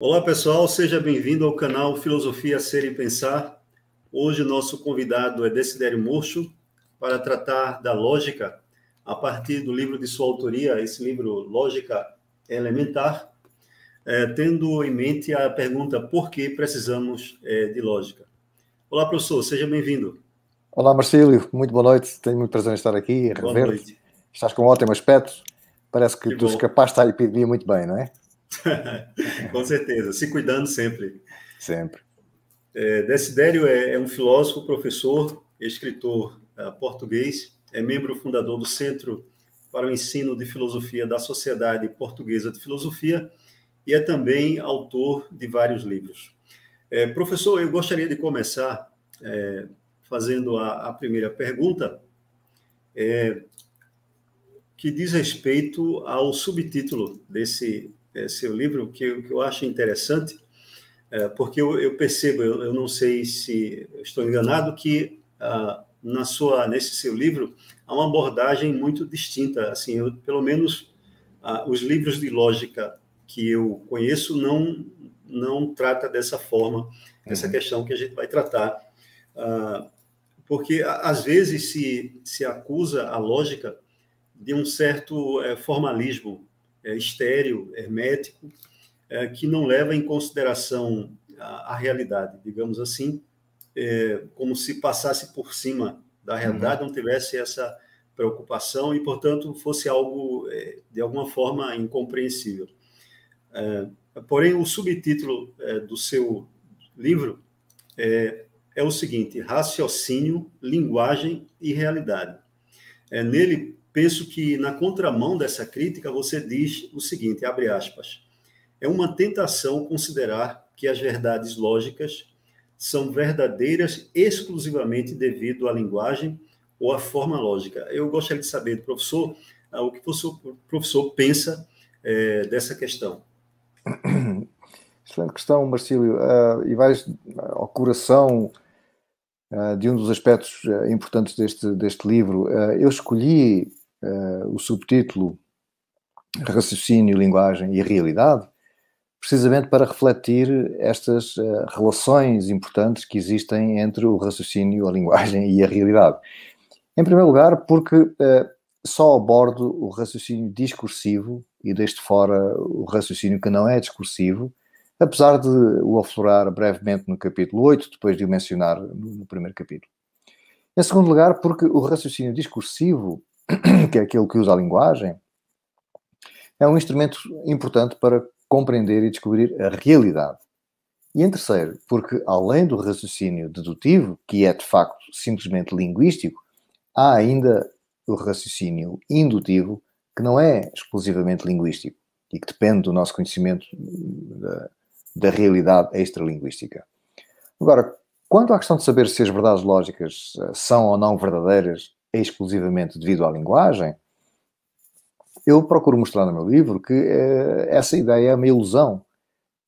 Olá, pessoal, seja bem-vindo ao canal Filosofia Ser e Pensar. Hoje, nosso convidado é Desidério Murcho para tratar da lógica a partir do livro de sua autoria, esse livro, Lógica Elementar, é, tendo em mente a pergunta por que precisamos é, de lógica. Olá, professor, seja bem-vindo. Olá, Marcílio, muito boa noite. Tenho muito prazer em estar aqui, a rever Estás com um ótimo aspecto. Parece que, que tu escapaste à epidemia muito bem, não é? Com certeza, se cuidando sempre. Sempre. É, Desidério é, é um filósofo, professor, escritor é, português, é membro fundador do Centro para o Ensino de Filosofia da Sociedade Portuguesa de Filosofia e é também autor de vários livros. É, professor, eu gostaria de começar é, fazendo a, a, primeira pergunta, é, que diz respeito ao subtítulo desse, seu livro, o que, que, eu acho interessante, é, porque eu, eu percebo, eu, eu, não sei se estou enganado, que ah, na sua, nesse seu livro há uma abordagem muito distinta. Assim, eu, pelo menos ah, os livros de lógica que eu conheço não não trata dessa forma essa uhum. questão que a gente vai tratar, ah, porque às vezes se se acusa a lógica de um certo é, formalismo é, estéreo, hermético, é, que não leva em consideração a, a realidade, digamos assim, é, como se passasse por cima da realidade, uhum. não tivesse essa preocupação e, portanto, fosse algo é, de alguma forma incompreensível. É, porém, o subtítulo é, do seu livro é, é o seguinte: raciocínio, linguagem e realidade. É, nele, penso que na contramão dessa crítica você diz o seguinte, abre aspas, é uma tentação considerar que as verdades lógicas são verdadeiras exclusivamente devido à linguagem ou à forma lógica. Eu gostaria de saber do professor ah, o que o professor pensa é, dessa questão. Excelente questão, Marcílio. Uh, e vais ao coração uh, de um dos aspectos uh, importantes deste, deste livro. eu escolhi uh, o subtítulo Raciocínio, Linguagem e Realidade, precisamente para refletir estas uh, relações importantes que existem entre o raciocínio, a linguagem e a realidade. Em primeiro lugar, porque uh, só abordo o raciocínio discursivo e deixo fora o raciocínio que não é discursivo, apesar de o aflorar brevemente no capítulo 8, depois de o mencionar no primeiro capítulo. Em segundo lugar, porque o raciocínio discursivo que é aquele que usa a linguagem, é um instrumento importante para compreender e descobrir a realidade. E em terceiro, porque além do raciocínio dedutivo, que é de facto simplesmente linguístico, há ainda o raciocínio indutivo, que não é exclusivamente linguístico e que depende do nosso conhecimento hum, da, da realidade extralinguística. Agora, quanto à questão de saber se as verdades lógicas eh, são ou não verdadeiras, é exclusivamente devido à linguagem, eu procuro mostrar no meu livro que eh, essa ideia é uma ilusão,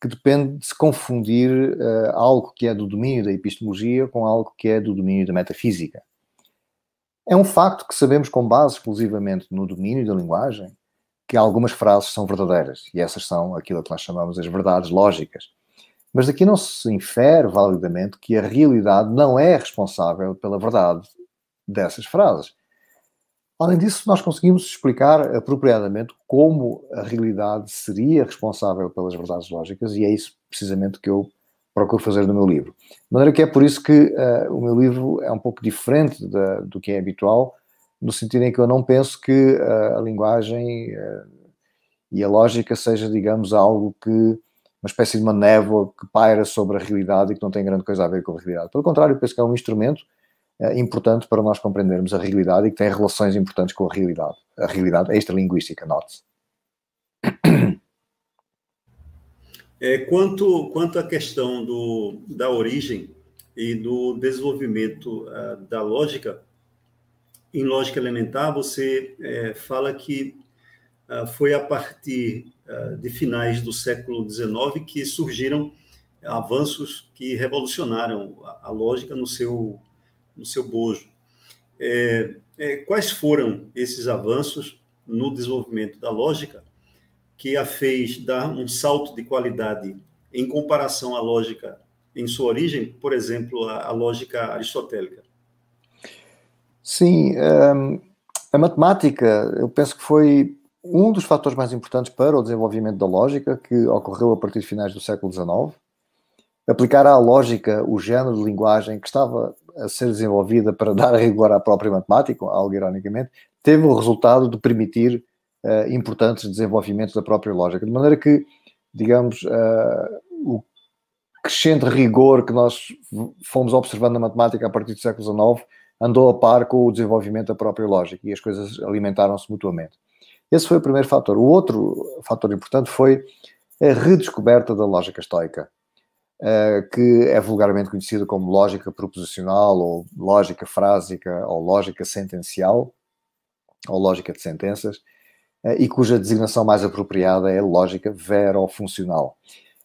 que depende de se confundir eh, algo que é do domínio da epistemologia com algo que é do domínio da metafísica. É um facto que sabemos com base exclusivamente no domínio da linguagem que algumas frases são verdadeiras, e essas são aquilo que nós chamamos as verdades lógicas. Mas daqui não se infere validamente que a realidade não é responsável pela verdade dessas frases. Além disso, nós conseguimos explicar apropriadamente como a realidade seria responsável pelas verdades lógicas, e é isso precisamente que eu procuro fazer no meu livro. De maneira que é por isso que uh, o meu livro é um pouco diferente da, do que é habitual, no sentido em que eu não penso que uh, a linguagem uh, e a lógica seja, digamos, algo que uma espécie de uma névoa que paira sobre a realidade e que não tem grande coisa a ver com a realidade. Pelo contrário, penso que é um instrumento é, importante para nós compreendermos a realidade e que tem relações importantes com a realidade. A realidade é extralinguística, note-se. É, quanto, quanto à questão do, da origem e do desenvolvimento uh, da lógica, em lógica elementar, você é, fala que uh, foi a partir uh, de finais do século XIX que surgiram avanços que revolucionaram a, a lógica no seu no seu bojo. É, é, quais foram esses avanços no desenvolvimento da lógica que a fez dar um salto de qualidade em comparação à lógica em sua origem, por exemplo, a, a lógica aristotélica? Sim, um, ehm, a matemática, eu penso que foi um dos fatores mais importantes para o desenvolvimento da lógica, que ocorreu a partir de finais do século XIX. Aplicar à lógica o género de linguagem que estava a ser desenvolvida para dar rigor à própria matemática, algo ironicamente, teve o resultado de permitir uh, importantes desenvolvimentos da própria lógica. De maneira que, digamos, uh, o crescente rigor que nós fomos observando na matemática a partir do século XIX andou a par com o desenvolvimento da própria lógica e as coisas alimentaram-se mutuamente. Esse foi o primeiro fator. O outro fator importante foi a redescoberta da lógica estoica uh, que é vulgarmente conhecido como lógica proposicional, ou lógica frásica, ou lógica sentencial, ou lógica de sentenças, uh, e cuja designação mais apropriada é lógica verofuncional.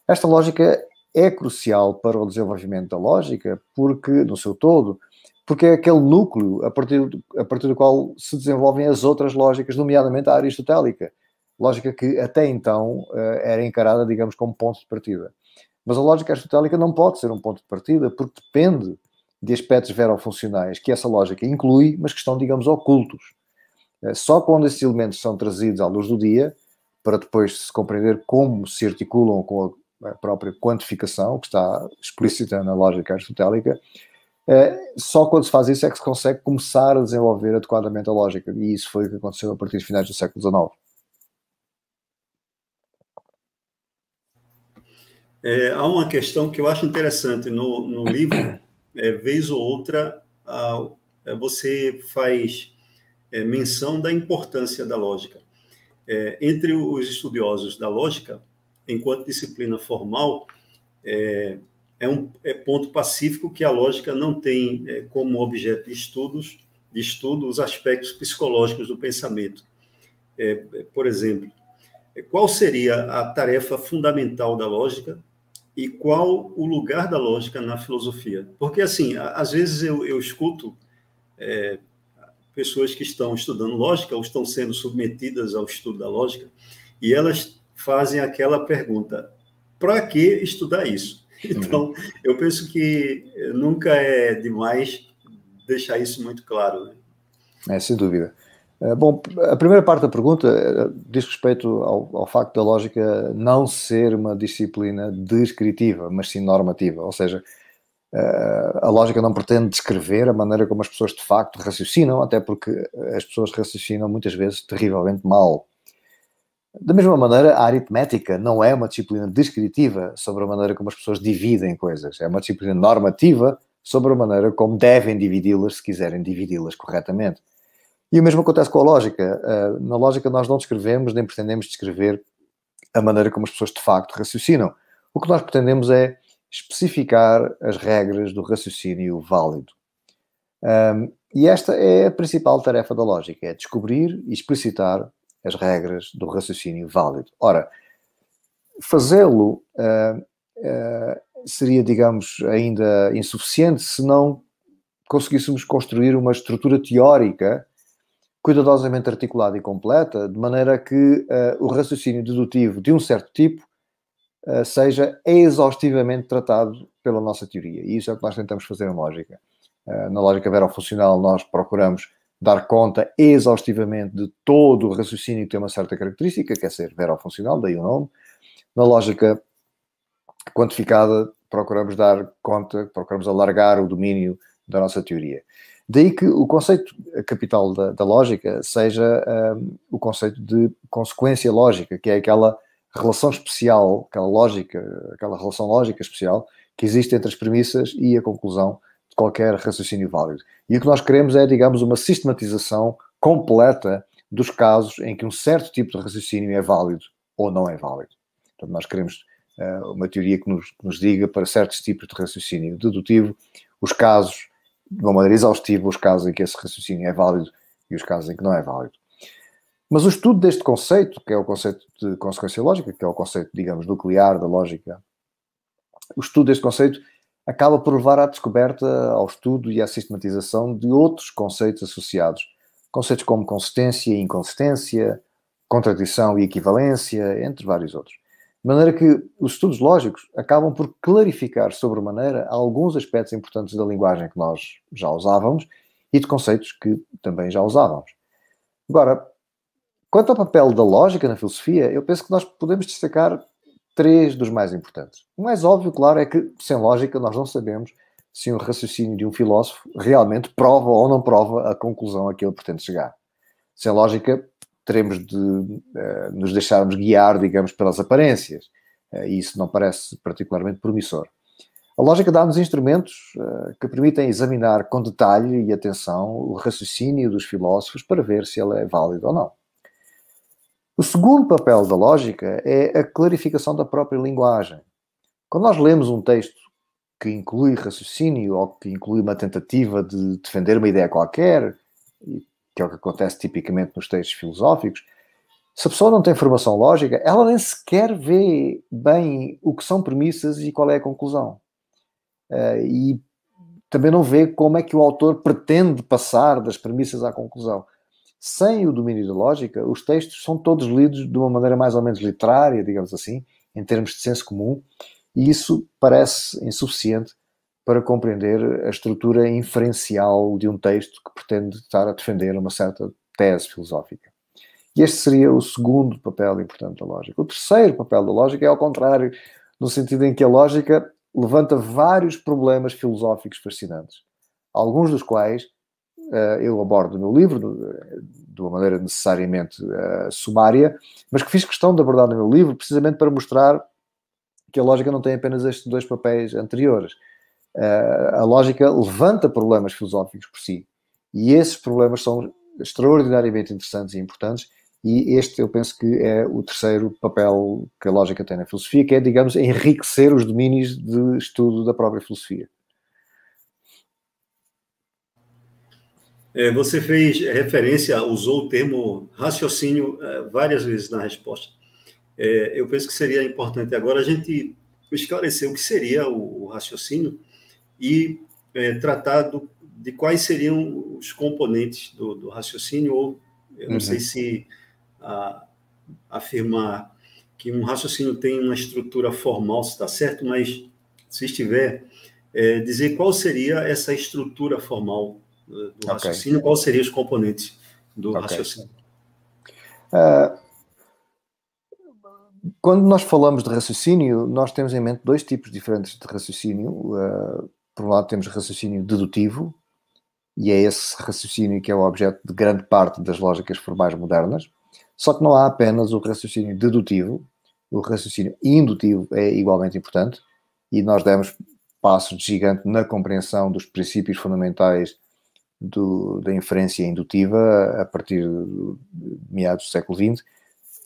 Esta lógica é crucial para o desenvolvimento da lógica, porque, no seu todo, porque é aquele núcleo a partir, do, a partir do qual se desenvolvem as outras lógicas, nomeadamente a aristotélica, lógica que até então eh, era encarada, digamos, como ponto de partida. Mas a lógica aristotélica não pode ser um ponto de partida porque depende de aspectos verofuncionais que essa lógica inclui, mas que estão, digamos, ocultos. Eh, só quando esses elementos são trazidos à luz do dia, para depois se compreender como se articulam com a própria quantificação, que está explícita na lógica aristotélica, eh, só quando se faz isso é que se consegue começar a desenvolver adequadamente a lógica. E isso foi o que aconteceu a partir dos finais do século XIX. É, há uma questão que eu acho interessante no, no livro, é, vez ou outra, a, é, você faz é, menção da importância da lógica. É, entre os estudiosos da lógica, enquanto disciplina formal, é, é um ponto pacífico que a lógica não tem como objeto de estudos de estudo os aspectos psicológicos do pensamento. por exemplo, qual seria a tarefa fundamental da lógica e qual o lugar da lógica na filosofia. Porque, assim, às vezes eu, eu escuto é, pessoas que estão estudando lógica ou estão sendo submetidas ao estudo da lógica e elas fazem aquela pergunta: para que estudar isso? Uhum. Então, eu penso que eh, nunca é demais deixar isso muito claro. Né? É, sem dúvida. Eh, bom, a primeira parte da pergunta eh, diz respeito ao, ao, facto da lógica não ser uma disciplina descritiva, mas sim normativa. Ou seja, eh, a lógica não pretende descrever a maneira como as pessoas de facto raciocinam, até porque as pessoas raciocinam muitas vezes terrivelmente mal. Da mesma maneira, a aritmética não é uma disciplina descritiva sobre a maneira como as pessoas dividem coisas, é uma disciplina normativa sobre a maneira como devem dividi-las se quiserem dividi-las corretamente. E o mesmo acontece com a lógica. Ah, na lógica, nós não descrevemos nem pretendemos descrever a maneira como as pessoas de facto raciocinam. O que nós pretendemos é especificar as regras do raciocínio válido. Um, ah, e esta é a principal tarefa da lógica: é descobrir e explicitar as regras do raciocínio válido. Ora, fazê-lo uh, uh, seria, digamos, ainda insuficiente se não conseguíssemos construir uma estrutura teórica cuidadosamente articulada e completa, de maneira que uh, o raciocínio dedutivo de um certo tipo uh, seja exaustivamente tratado pela nossa teoria. E isso é o que nós tentamos fazer na lógica. Uh, na lógica verofuncional, nós procuramos dar conta exaustivamente de todo o raciocínio que tem uma certa característica, que é ser verofuncional, daí o nome. Na lógica quantificada, procuramos dar conta, procuramos alargar o domínio da nossa teoria. Daí que o conceito capital da, da lógica seja um, o conceito de consequência lógica, que é aquela relação especial, aquela lógica, aquela relação lógica especial que existe entre as premissas e a conclusão de qualquer raciocínio válido. E o que nós queremos é, digamos, uma sistematização completa dos casos em que um certo tipo de raciocínio é válido ou não é válido. Portanto, nós queremos uh, uma teoria que nos, que nos, diga para certos tipos de raciocínio dedutivo os casos de uma maneira exaustiva os casos em que esse raciocínio é válido e os casos em que não é válido. Mas o estudo deste conceito, que é o conceito de consequência lógica, que é o conceito, digamos, nuclear da lógica, o estudo deste conceito acaba por levar à descoberta, ao estudo e à sistematização de outros conceitos associados. Conceitos como consistência e inconsistência, contradição e equivalência, entre vários outros. De maneira que os estudos lógicos acabam por clarificar sobremaneira alguns aspectos importantes da linguagem que nós já usávamos e de conceitos que também já usávamos. Agora, quanto ao papel da lógica na filosofia, eu penso que nós podemos destacar três dos mais importantes. O mais óbvio, claro, é que sem lógica nós não sabemos se um raciocínio de um filósofo realmente prova ou não prova a conclusão a que ele pretende chegar. Sem lógica, teremos de uh, nos deixarmos guiar, digamos, pelas aparências. Uh, e isso não parece particularmente promissor. A lógica dá-nos instrumentos uh, que permitem examinar com detalhe e atenção o raciocínio dos filósofos para ver se ele é válido ou não. O segundo papel da lógica é a clarificação da própria linguagem. Quando nós lemos um texto que inclui raciocínio ou que inclui uma tentativa de defender uma ideia qualquer, e que é o que acontece tipicamente nos textos filosóficos, se a pessoa não tem formação lógica, ela nem sequer vê bem o que são premissas e qual é a conclusão. Uh, e também não vê como é que o autor pretende passar das premissas à conclusão. Sem o domínio da lógica, os textos são todos lidos de uma maneira mais ou menos literária, digamos assim, em termos de senso comum, e isso parece insuficiente para compreender a estrutura inferencial de um texto que pretende estar a defender uma certa tese filosófica. E este seria o segundo papel importante da lógica. O terceiro papel da lógica é ao contrário, no sentido em que a lógica levanta vários problemas filosóficos fascinantes, alguns dos quais uh, eu abordo no meu livro, de uma maneira necessariamente uh, sumária, mas que fiz questão de abordar no meu livro, precisamente para mostrar que a lógica não tem apenas estes dois papéis anteriores. Eh, a lógica levanta problemas filosóficos por si. E esses problemas são extraordinariamente interessantes e importantes. E este, eu penso que é o terceiro papel que a lógica tem na filosofia, que é, digamos, enriquecer os domínios de estudo da própria filosofia. É, você fez referência, usou o termo raciocínio eh, várias vezes na resposta. Eh, eu penso que seria importante agora a gente esclarecer o que seria o, raciocínio e é, tratar do, de quais seriam os componentes do, do raciocínio, ou eu não uhum. sei se a, afirmar que um raciocínio tem uma estrutura formal, se está certo, mas se estiver, é, dizer qual seria essa estrutura formal né, do, raciocínio, okay. quais seriam os componentes do okay. raciocínio. Uh, quando nós falamos de raciocínio, nós temos em mente dois tipos diferentes de raciocínio. Uh, por um lado, temos raciocínio dedutivo, e é esse raciocínio que é o objeto de grande parte das lógicas formais modernas. Só que não há apenas o raciocínio dedutivo, o raciocínio indutivo é igualmente importante, e nós demos passos de gigante na compreensão dos princípios fundamentais do, da inferência indutiva a partir de meados do século XX,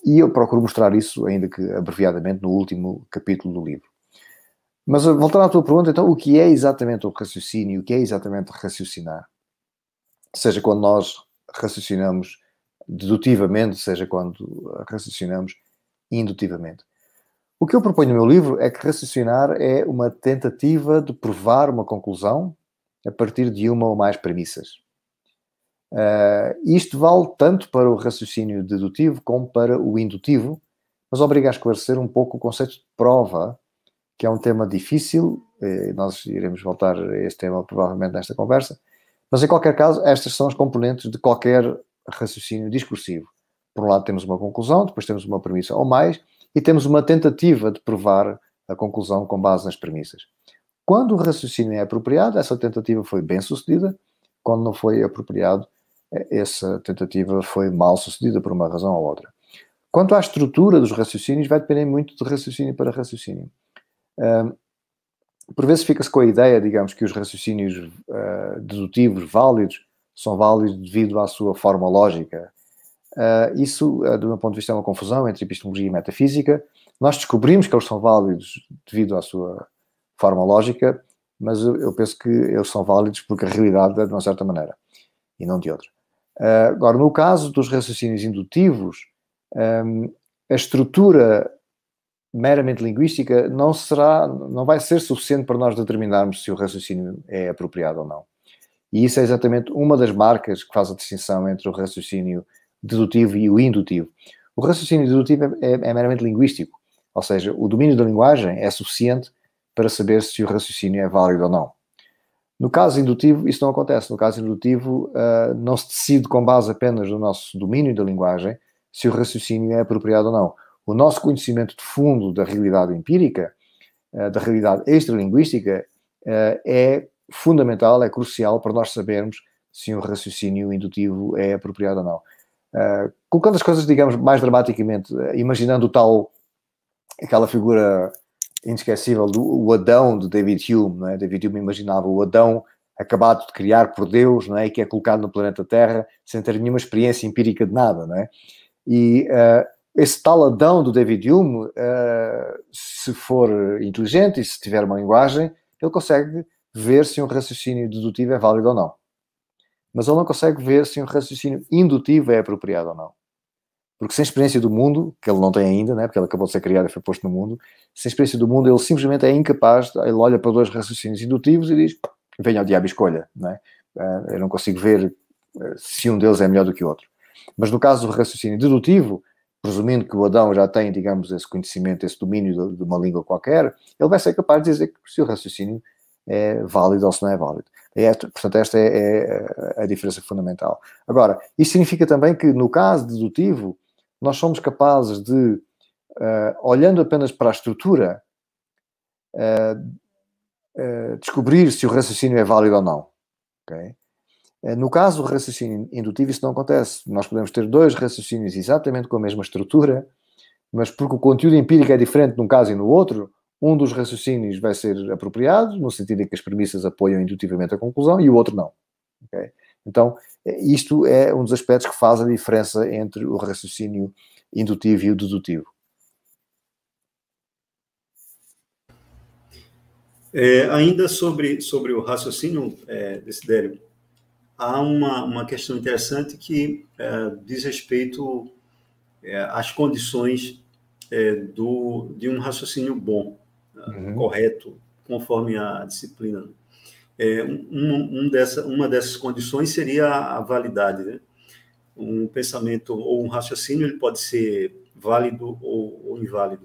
e eu procuro mostrar isso, ainda que abreviadamente, no último capítulo do livro. Mas eh, voltando à tua pergunta, então, o que é exatamente o raciocínio? O que é exatamente raciocinar? Seja quando nós raciocinamos dedutivamente, seja quando eh, raciocinamos indutivamente. O que eu proponho no meu livro é que raciocinar é uma tentativa de provar uma conclusão a partir de uma ou mais premissas. Uh, isto vale tanto para o raciocínio dedutivo como para o indutivo, mas obriga a esclarecer um pouco o conceito de prova que é um tema difícil, eh, nós iremos voltar a este tema provavelmente nesta conversa, mas em qualquer caso, estas são as componentes de qualquer raciocínio discursivo. Por um lado temos uma conclusão, depois temos uma premissa ou mais, e temos uma tentativa de provar a conclusão com base nas premissas. Quando o raciocínio é apropriado, essa tentativa foi bem sucedida, quando não foi apropriado, essa tentativa foi mal sucedida por uma razão ou outra. Quanto à estrutura dos raciocínios, vai depender muito de raciocínio para raciocínio por vezes fica-se com a ideia, digamos, que os raciocínios uh, dedutivos válidos são válidos devido à sua forma lógica. Uh, isso, ah, do meu ponto de vista, é uma confusão entre epistemologia e metafísica. Nós descobrimos que eles são válidos devido à sua forma lógica, mas eu, eu penso que eles são válidos porque a realidade é de uma certa maneira e não de outra. Uh, agora, no caso dos raciocínios indutivos, um, a estrutura meramente linguística não será, não vai ser suficiente para nós determinarmos se o raciocínio é apropriado ou não. E isso é exatamente uma das marcas que faz a distinção entre o raciocínio dedutivo e o indutivo. O raciocínio dedutivo é, é, é meramente linguístico, ou seja, o domínio da linguagem é suficiente para saber se o raciocínio é válido ou não. No caso indutivo, isso não acontece. No caso indutivo, uh, não se decide com base apenas no nosso domínio da linguagem se o raciocínio é apropriado ou não o nosso conhecimento de fundo da realidade empírica, eh, da realidade extralinguística, eh, é fundamental, é crucial para nós sabermos se um raciocínio indutivo é apropriado ou não. Eh, colocando as coisas, digamos, mais dramaticamente, imaginando o tal, aquela figura inesquecível do Adão de David Hume, não é? David Hume imaginava o Adão acabado de criar por Deus, não é? E que é colocado no planeta Terra sem ter nenhuma experiência empírica de nada, não é? E uh, esse taladão do David Hume, uh, se for inteligente e se tiver uma linguagem, ele consegue ver se um raciocínio dedutivo é válido ou não. Mas ele não consegue ver se um raciocínio indutivo é apropriado ou não. Porque sem experiência do mundo, que ele não tem ainda, né, porque ele acabou de ser criado e foi posto no mundo, sem experiência do mundo, ele simplesmente é incapaz, ele olha para dois raciocínios indutivos e diz: venha ao diabo escolha. Né? Uh, eu não consigo ver eh, se um deles é melhor do que o outro. Mas no caso do raciocínio dedutivo, presumindo que o Adão já tem, digamos, esse conhecimento, esse domínio de, uma língua qualquer, ele vai ser capaz de dizer que se o raciocínio é válido ou se não é válido. portanto, esta é, é, é, a diferença fundamental. Agora, isso significa também que, no caso dedutivo, nós somos capazes de, uh, olhando apenas para a estrutura, uh, uh, descobrir se o raciocínio é válido ou não. Okay? Eh, no caso do raciocínio indutivo, isso não acontece. Nós podemos ter dois raciocínios exatamente com a mesma estrutura, mas porque o conteúdo empírico é diferente num caso e no outro, um dos raciocínios vai ser apropriado, no sentido em que as premissas apoiam indutivamente a conclusão, e o outro não. Okay? Então, eh, isto é um dos aspectos que faz a diferença entre o raciocínio indutivo e o dedutivo. É, ainda sobre, sobre o raciocínio, é, há uma, uma questão interessante que é, diz respeito é, às condições é, do, de um raciocínio bom, uhum. correto, conforme a disciplina. É, um, um, dessa, uma dessas condições seria a validade. Né? Um pensamento ou um raciocínio ele pode ser válido ou, ou inválido.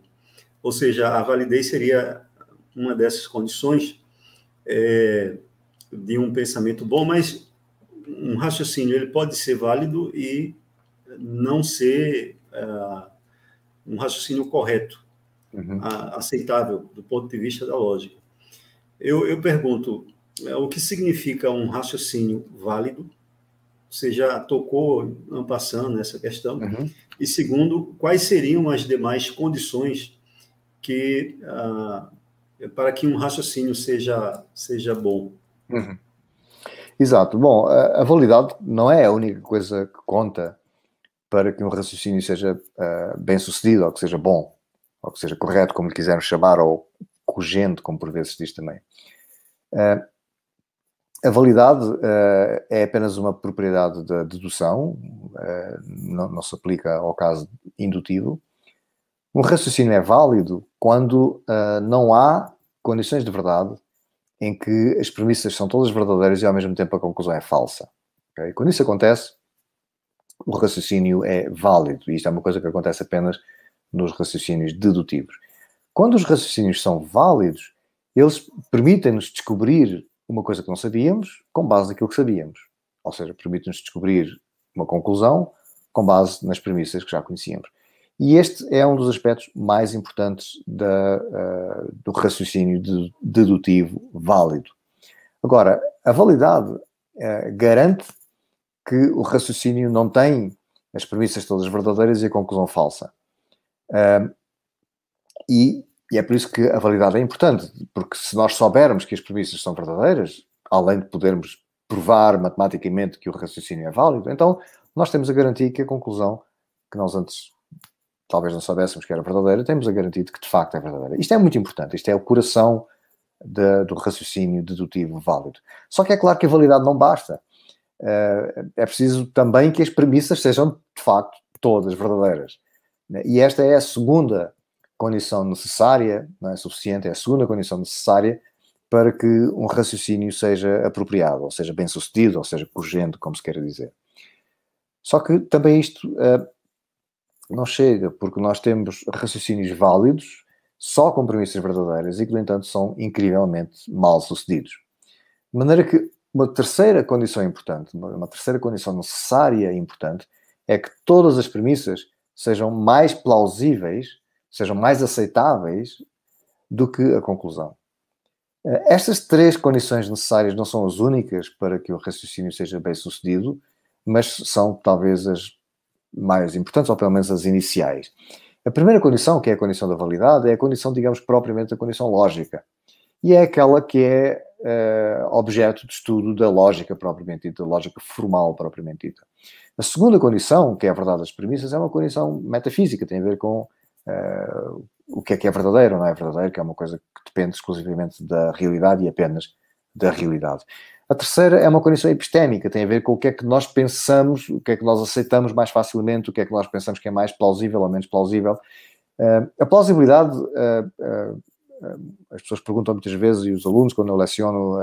Ou seja, a validez seria uma dessas condições é, de um pensamento bom, mas um raciocínio ele pode ser válido e não ser uh, um raciocínio correto, uhum. a, aceitável do ponto de vista da lógica. Eu, eu pergunto, é, o que significa um raciocínio válido? Você já tocou, passando nessa questão. Uhum. E segundo, quais seriam as demais condições que uh, para que um raciocínio seja, seja bom? Uhum. Exato. Bom, a, a, validade não é a única coisa que conta para que um raciocínio seja uh, bem sucedido, ou que seja bom, ou que seja correto, como lhe quisermos chamar, ou cogente, como por vezes diz também. Uh, a validade uh, é apenas uma propriedade da dedução, não, não, se aplica ao caso indutivo. Um raciocínio é válido quando não há condições de verdade em que as premissas são todas verdadeiras e ao mesmo tempo a conclusão é falsa. Okay? Quando isso acontece, o raciocínio é válido e isto é uma coisa que acontece apenas nos raciocínios dedutivos. Quando os raciocínios são válidos, eles permitem-nos descobrir uma coisa que não sabíamos com base naquilo que sabíamos. Ou seja, permitem-nos descobrir uma conclusão com base nas premissas que já conhecíamos. E este é um dos aspectos mais importantes da, uh, do raciocínio dedutivo válido. Agora, a validade uh, garante que o raciocínio não tem as premissas todas verdadeiras e a conclusão falsa. Uh, e, e é por isso que a validade é importante, porque se nós soubermos que as premissas são verdadeiras, além de podermos provar matematicamente que o raciocínio é válido, então nós temos a garantia que a conclusão que nós antes talvez não soubéssemos que era verdadeira, temos a garantia de que de facto é verdadeira. Isto é muito importante, isto é o coração de, do raciocínio dedutivo válido. Só que é claro que a validade não basta. Eh, é preciso também que as premissas sejam de facto todas verdadeiras. Né? E esta é a segunda condição necessária, não é suficiente, é a segunda condição necessária para que um raciocínio seja apropriado, ou seja, bem sucedido, ou seja, corrigente, como se queira dizer. Só que também isto uh, não chega, porque nós temos raciocínios válidos, só com premissas verdadeiras e que, no entanto, são incrivelmente mal sucedidos. De maneira que uma terceira condição importante, uma terceira condição necessária e importante, é que todas as premissas sejam mais plausíveis, sejam mais aceitáveis do que a conclusão. Eh, estas três condições necessárias não são as únicas para que o raciocínio seja bem sucedido, mas são talvez as mais importantes, ou pelo menos as iniciais. A primeira condição, que é a condição da validade, é a condição, digamos, propriamente a condição lógica. E é aquela que é uh, objeto de estudo da lógica propriamente dita, da lógica formal propriamente dita. A segunda condição, que é a verdade das premissas, é uma condição metafísica, tem a ver com uh, o que é que é verdadeiro ou não é verdadeiro, que é uma coisa que depende exclusivamente da realidade e apenas da realidade. A terceira é uma condição epistémica, tem a ver com o que é que nós pensamos, o que é que nós aceitamos mais facilmente, o que é que nós pensamos que é mais plausível ou menos plausível. Uh, a plausibilidade, uh, uh, as pessoas perguntam muitas vezes, e os alunos, quando eu leciono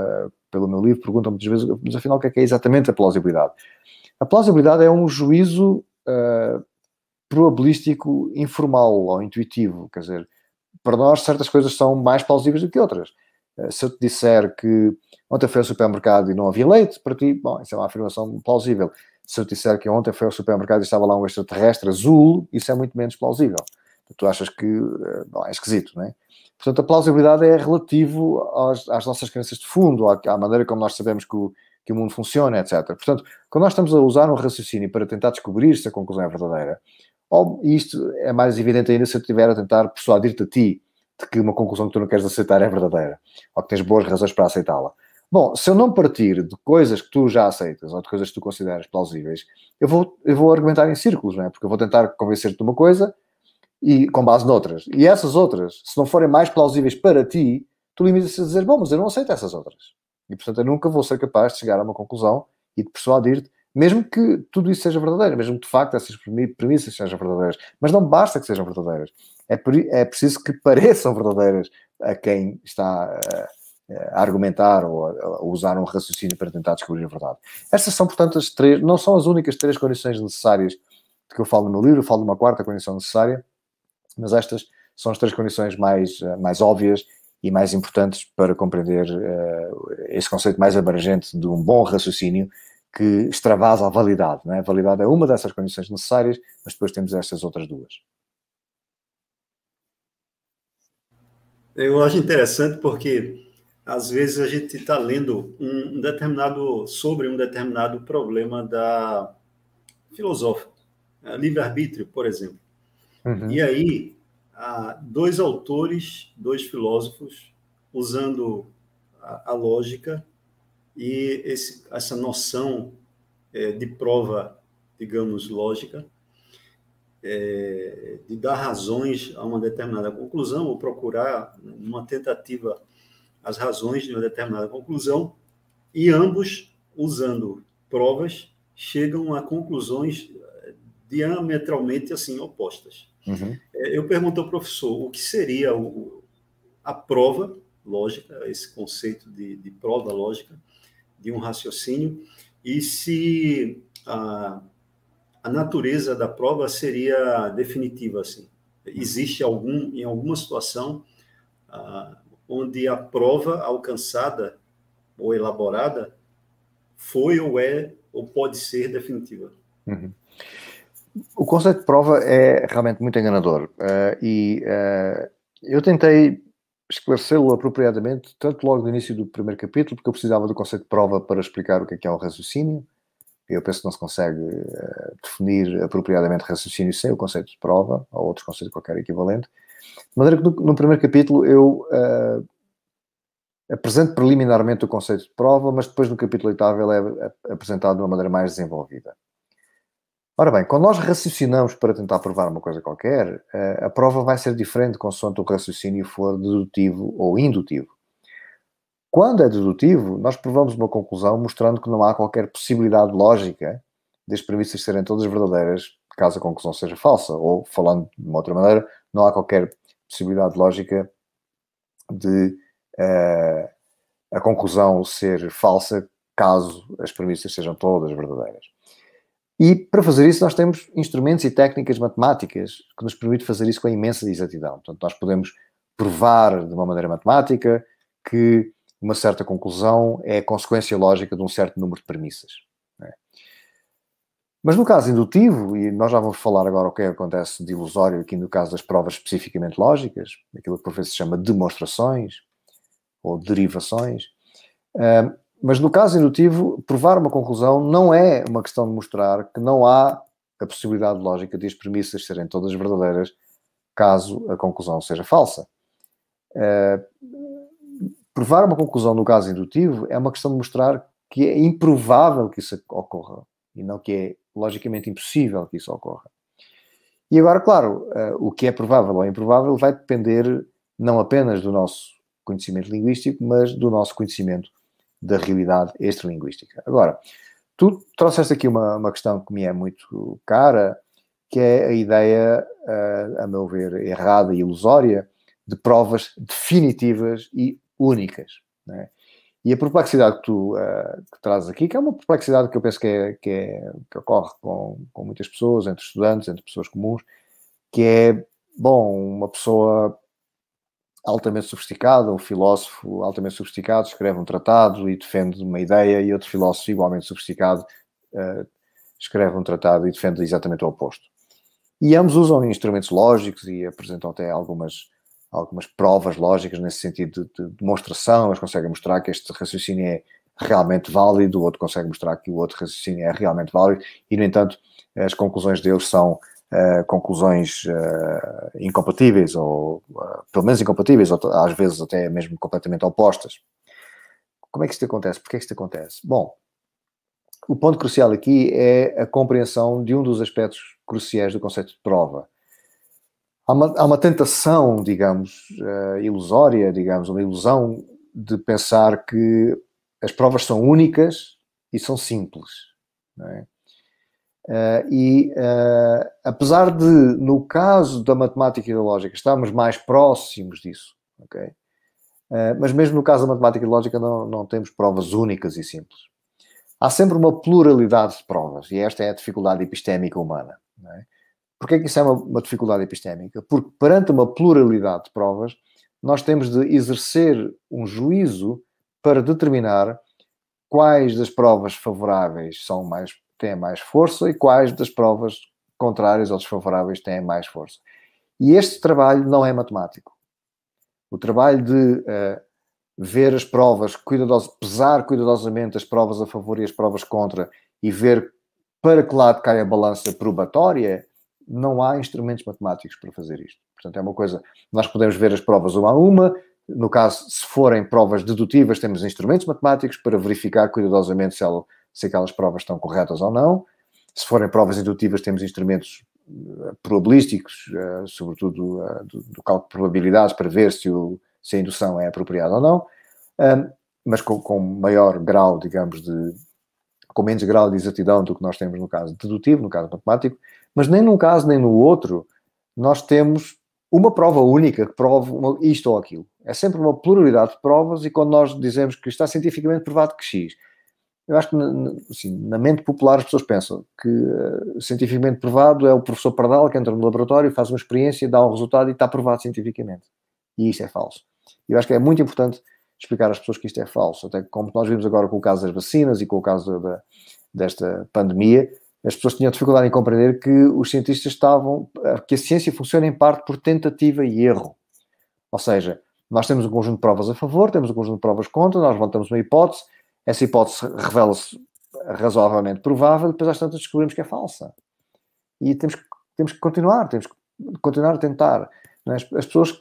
pelo meu livro, perguntam muitas vezes, mas afinal, o que é que é exatamente a plausibilidade? A plausibilidade é um juízo probabilístico informal ou intuitivo, quer dizer, para nós certas coisas são mais plausíveis do que outras. Eh, se eu te disser que ontem foi ao supermercado e não havia leite, para ti, bom, isso é uma afirmação plausível. Se eu te disser que ontem foi ao supermercado e estava lá um extraterrestre azul, isso é muito menos plausível. Tu achas que eh, bom, é esquisito, não é? Portanto, a plausibilidade é relativo aos, às nossas crenças de fundo, à, à maneira como nós sabemos que o, que o mundo funciona, etc. Portanto, quando nós estamos a usar um raciocínio para tentar descobrir se a conclusão é verdadeira, ou, isto é mais evidente ainda se eu estiver a tentar persuadir-te a ti de que uma conclusão que tu não queres aceitar é verdadeira, ou que tens boas razões para aceitá-la. Bom, se eu não partir de coisas que tu já aceitas ou de coisas que tu consideras plausíveis, eu vou, eu vou argumentar em círculos, não é? Porque eu vou tentar convencer-te de uma coisa e com base noutras. E essas outras, se não forem mais plausíveis para ti, tu limitas-te a dizer, bom, mas eu não aceito essas outras. E portanto eu nunca vou ser capaz de chegar a uma conclusão e de persuadir-te mesmo que tudo isso seja verdadeiro, mesmo que de facto essas premissas sejam verdadeiras. Mas não basta que sejam verdadeiras. É, é preciso que pareçam verdadeiras a quem está a, eh, eh, a argumentar ou a, a usar um raciocínio para tentar descobrir a verdade. Estas são, portanto, as três, não são as únicas três condições necessárias que eu falo no livro, eu falo de uma quarta condição necessária, mas estas são as três condições mais, eh, mais óbvias e mais importantes para compreender uh, esse conceito mais abrangente de um bom raciocínio que extravasa a validade. Não é? A validade é uma dessas condições necessárias, mas depois temos estas outras duas. Eu acho interessante porque às vezes a gente está lendo um determinado sobre um determinado problema da filosófica, livre arbítrio, por exemplo. Uhum. E aí dois autores, dois filósofos usando a, a lógica e esse, essa noção é, de prova, digamos, lógica, é, de dar razões a uma determinada conclusão, ou procurar, numa tentativa, as razões de uma determinada conclusão, e ambos, usando provas, chegam a conclusões é, diametralmente assim opostas. Uhum. É, eu pergunto ao professor o que seria o, a prova lógica, esse conceito de, de prova lógica, de um raciocínio e se a, a natureza da prova seria definitiva assim. Existe algum em alguma situação onde a prova alcançada ou elaborada foi ou é ou pode ser definitiva. Uhum. O conceito de prova é realmente muito enganador uh, e uh, eu tentei esclarecê-lo apropriadamente, tanto logo no início do primeiro capítulo, porque eu precisava do conceito de prova para explicar o que é que é um raciocínio. e Eu penso que não se consegue uh, definir apropriadamente raciocínio sem o conceito de prova, ou outro conceito qualquer equivalente. De maneira que no, no primeiro capítulo eu uh, apresento preliminarmente o conceito de prova, mas depois no capítulo oitavo ele é eh, apresentado de uma maneira mais desenvolvida. Ora bem, quando nós raciocinamos para tentar provar uma coisa qualquer, eh, a prova vai ser diferente consoante o raciocínio for dedutivo ou indutivo. Quando é dedutivo, nós provamos uma conclusão mostrando que não há qualquer possibilidade lógica das premissas serem todas verdadeiras, caso a conclusão seja falsa, ou falando de uma outra maneira, não há qualquer possibilidade lógica de uh, a conclusão ser falsa caso as premissas sejam todas verdadeiras. E para fazer isso, nós temos instrumentos e técnicas matemáticas que nos permitem fazer isso com imensa exatidão. Portanto, nós podemos provar de uma maneira matemática que uma certa conclusão é consequência lógica de um certo número de premissas. É? Mas no caso indutivo, e nós já vamos falar agora o é que acontece de ilusório aqui no caso das provas especificamente lógicas, aquilo que por vezes se chama demonstrações ou derivações, eh, mas no caso indutivo, provar uma conclusão não é uma questão de mostrar que não há a possibilidade lógica de as premissas serem todas verdadeiras caso a conclusão seja falsa. Uh, provar uma conclusão no caso indutivo é uma questão de mostrar que é improvável que isso ocorra e não que é logicamente impossível que isso ocorra. E agora, claro, uh, o que é provável ou improvável vai depender não apenas do nosso conhecimento linguístico, mas do nosso conhecimento da realidade extralinguística. Agora, tu trouxeste aqui uma, uma questão que me é muito cara, que é a ideia, eh, a meu ver, errada e ilusória, de provas definitivas e únicas. É? E a perplexidade que tu uh, que trazes aqui, que é uma perplexidade que eu penso que, é, que, é, que ocorre com, com muitas pessoas, entre estudantes, entre pessoas comuns, que é, bom, uma pessoa altamente sofisticado, um filósofo altamente sofisticado escreve um tratado e defende uma ideia, e outro filósofo igualmente sofisticado uh, escreve um tratado e defende exatamente o oposto. E ambos usam instrumentos lógicos e apresentam até algumas, algumas provas lógicas nesse sentido de, de demonstração, eles conseguem mostrar que este raciocínio é realmente válido, o outro consegue mostrar que o outro raciocínio é realmente válido, e no entanto as conclusões deles são eh, conclusões uh, incompatíveis, ou eh, pelo menos incompatíveis, ou às vezes até mesmo completamente opostas. Como é que isto acontece? Porquê é que isto acontece? Bom, o ponto crucial aqui é a compreensão de um dos aspectos cruciais do conceito de prova. Há uma, há uma tentação, digamos, uh, ilusória, digamos, uma ilusão de pensar que as provas são únicas e são simples. É? Uh, e uh, apesar de, no caso da matemática ideológica, estarmos mais próximos disso, ok? Uh, mas mesmo no caso da matemática ideológica não, não temos provas únicas e simples. Há sempre uma pluralidade de provas e esta é a dificuldade epistémica humana. Não é? Porquê é que isso é uma, uma dificuldade epistémica? Porque perante uma pluralidade de provas, nós temos de exercer um juízo para determinar quais das provas favoráveis são mais têm mais força e quais das provas contrárias ou desfavoráveis têm mais força. E este trabalho não é matemático. O trabalho de uh, ver as provas, cuidadoso, pesar cuidadosamente as provas a favor e as provas contra e ver para que lado cai a balança probatória, não há instrumentos matemáticos para fazer isto. Portanto, é uma coisa, nós podemos ver as provas uma a uma, no caso, se forem provas dedutivas, temos instrumentos matemáticos para verificar cuidadosamente se ela se aquelas provas estão corretas ou não. Se forem provas indutivas, temos instrumentos eh, probabilísticos, eh, sobretudo eh, do, cálculo de probabilidades, para ver se, o, se a indução é apropriada ou não, mas com, com, maior grau, digamos, de. com menos grau de exatidão do que nós temos no caso dedutivo, no caso matemático, mas nem num caso nem no outro nós temos uma prova única que prove isto ou aquilo. É sempre uma pluralidade de provas e quando nós dizemos que está cientificamente provado que X, eu acho que assim, na mente popular as pessoas pensam que eh, cientificamente provado é o professor Pardal que entra no laboratório, faz uma experiência, dá um resultado e está provado cientificamente. E isso é falso. Eu acho que é muito importante explicar às pessoas que isto é falso. Até como nós vimos agora com o caso das vacinas e com o caso da, desta pandemia, as pessoas tinham dificuldade em compreender que os cientistas estavam. Eh, que a ciência funciona em parte por tentativa e erro. Ou seja, nós temos um conjunto de provas a favor, temos um conjunto de provas contra, nós levantamos uma hipótese essa hipótese revela-se razoavelmente provável, depois às tantas descobrimos que é falsa. E temos, temos que continuar, temos que continuar a tentar. É? As, as pessoas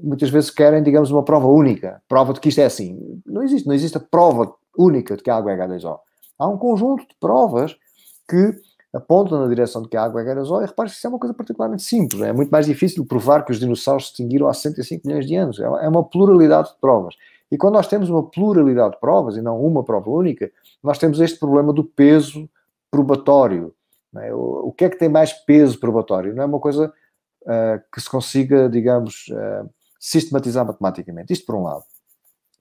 muitas vezes querem, digamos, uma prova única, prova de que isto é assim. Não existe, não existe a prova única de que a água é H2O. Há um conjunto de provas que apontam na direção de que a água é H2O e repare que isso é uma coisa particularmente simples. É? é muito mais difícil provar que os dinossauros se extinguiram há 105 milhões de anos. É, é uma pluralidade de provas. E quando nós temos uma pluralidade de provas e não uma prova única, nós temos este problema do peso probatório. É? O, o, que é que tem mais peso probatório? Não é uma coisa uh, que se consiga, digamos, uh, sistematizar matematicamente. Isto por um lado.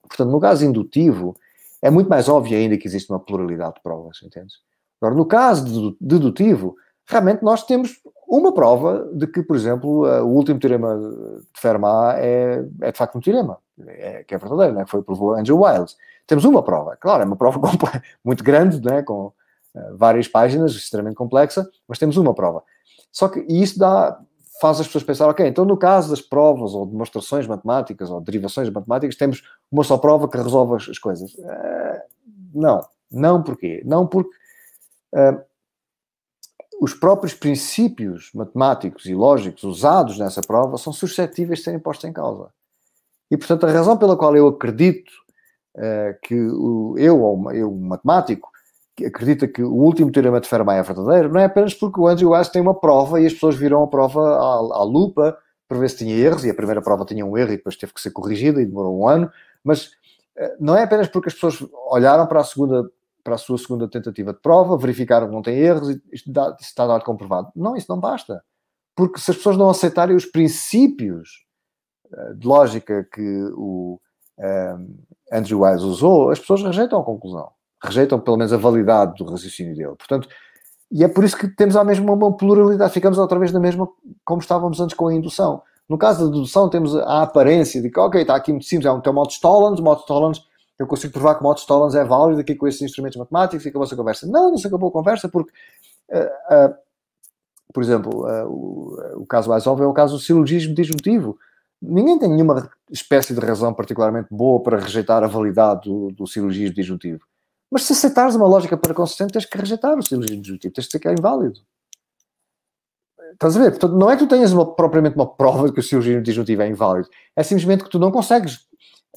Portanto, no caso indutivo, é muito mais óbvio ainda que existe uma pluralidade de provas, entende? Agora, no caso dedutivo, realmente nós temos uma prova de que, por exemplo, ah, o último teorema de Fermat é, é de facto um teorema é, que é verdadeiro, né? que foi provou Andrew Wiles. Temos uma prova, claro, é uma prova muito grande, né? com uh, várias páginas, extremamente complexa, mas temos uma prova. Só que isso dá, faz as pessoas pensar, ok, então no caso das provas ou demonstrações matemáticas ou derivações matemáticas, temos uma só prova que resolve as, as coisas. Uh, não, não porquê? Não porque uh, os próprios princípios matemáticos e lógicos usados nessa prova são suscetíveis de serem postos em causa. E, portanto, a razão pela qual eu acredito uh, que o, eu, ou eu, matemático, que acredita que o último teorema de Fermat é verdadeiro, não é apenas porque o Andrew Weiss tem uma prova e as pessoas viram a prova à, à lupa para ver se tinha erros, e a primeira prova tinha um erro e depois teve que ser corrigida e demorou um ano, mas eh, não é apenas porque as pessoas olharam para a segunda para a sua segunda tentativa de prova, verificaram que não tem erros e está dado comprovado. Não, isso não basta. Porque se as pessoas não aceitarem os princípios eh, de lógica que o um, ehm, Andrew Wise usou, as pessoas rejeitam a conclusão. Rejeitam pelo menos a validade do raciocínio dele. Portanto, e é por isso que temos a mesma uma pluralidade, ficamos outra vez na mesma como estávamos antes com a indução. No caso da dedução, temos a aparência de que, ok, está aqui muito simples, é um teu modo Stallans, modo Stallans, eu consigo provar que o modo Stallans é válido aqui com esses instrumentos matemáticos e acabou a conversa. Não, não se acabou a conversa porque, uh, uh, por exemplo, uh, o, o, caso mais óbvio é o caso do silogismo disjuntivo. Ninguém tem nenhuma espécie de razão particularmente boa para rejeitar a validade do, do silogismo disjuntivo. Mas se aceitares uma lógica para consistente, tens que rejeitar o silogismo disjuntivo, tens de dizer que é inválido. Estás a ver? Portanto, não é que tu tenhas uma, propriamente uma prova de que o silogismo disjuntivo é inválido. É simplesmente que tu não consegues,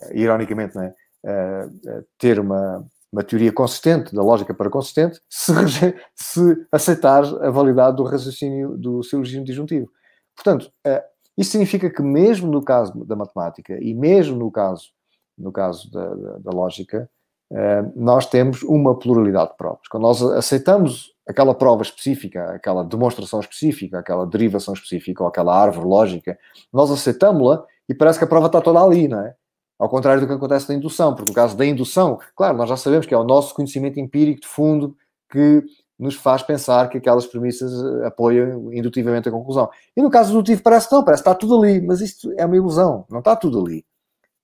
eh, ironicamente, não é? Uh, ter uma, uma teoria consistente, da lógica para consistente, se, se aceitares a validade do raciocínio do silogismo disjuntivo. Portanto, uh, isso significa que, mesmo no caso da matemática e mesmo no caso, no caso da, da, da lógica, eh, nós temos uma pluralidade de provas. Quando nós aceitamos aquela prova específica, aquela demonstração específica, aquela derivação específica ou aquela árvore lógica, nós aceitamos-la e parece que a prova está toda ali, não é? Ao contrário do que acontece na indução, porque no caso da indução, claro, nós já sabemos que é o nosso conhecimento empírico de fundo que nos faz pensar que aquelas premissas eh, apoiam indutivamente a conclusão. E no caso do tive parece que não, parece que está tudo ali, mas isto é uma ilusão, não está tudo ali.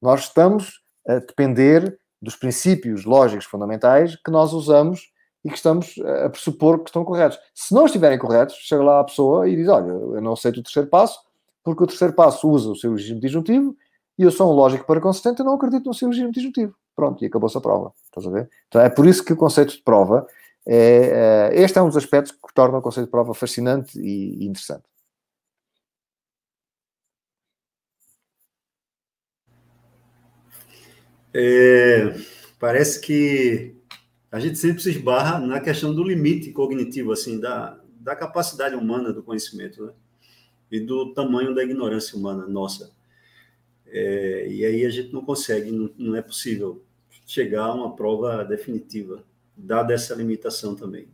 Nós estamos a depender dos princípios lógicos fundamentais que nós usamos e que estamos eh, a pressupor que estão corretos. Se não estiverem corretos, chega lá a pessoa e diz, olha, eu não aceito o terceiro passo, porque o terceiro passo usa o seu regime disjuntivo e eu sou um lógico para consistente e não acredito no seu regime disjuntivo. Pronto, e acabou-se a prova. Estás a ver? Então é por isso que o conceito de prova é, é, este é um dos aspectos que torna o conceito de prova fascinante e interessante. É, parece que a gente sempre se esbarra na questão do limite cognitivo, assim, da, da capacidade humana do conhecimento, né? E do tamanho da ignorância humana nossa. É, e aí a gente não consegue, não, não é possível chegar a uma prova definitiva dada essa limitação também.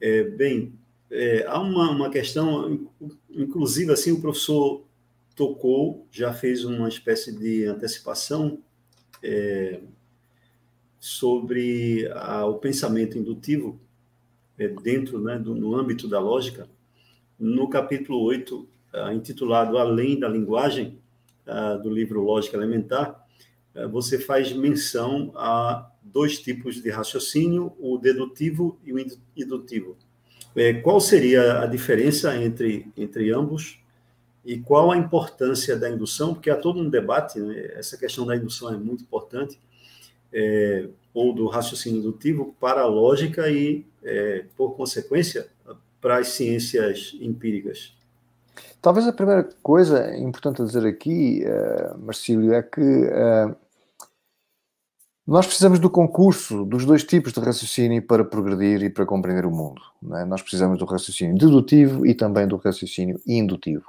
É, bem, é, há uma, uma questão, inclusive assim, o professor tocou, já fez uma espécie de antecipação é, sobre a, o pensamento indutivo é, dentro, né, do, no âmbito da lógica, no capítulo 8, é, intitulado Além da Linguagem, é, do livro Lógica Elementar, é, você faz menção a dois tipos de raciocínio, o dedutivo e o indutivo. É, qual seria a diferença entre, entre ambos e qual a importância da indução? Porque há todo um debate, né? essa questão da indução é muito importante, é, ou do raciocínio indutivo para a lógica e, é, por consequência, para as ciências empíricas. Talvez a primeira coisa importante a dizer aqui, uh, Marcílio, é que uh, nós precisamos do concurso dos dois tipos de raciocínio para progredir e para compreender o mundo. É? Nós precisamos do raciocínio dedutivo e também do raciocínio indutivo.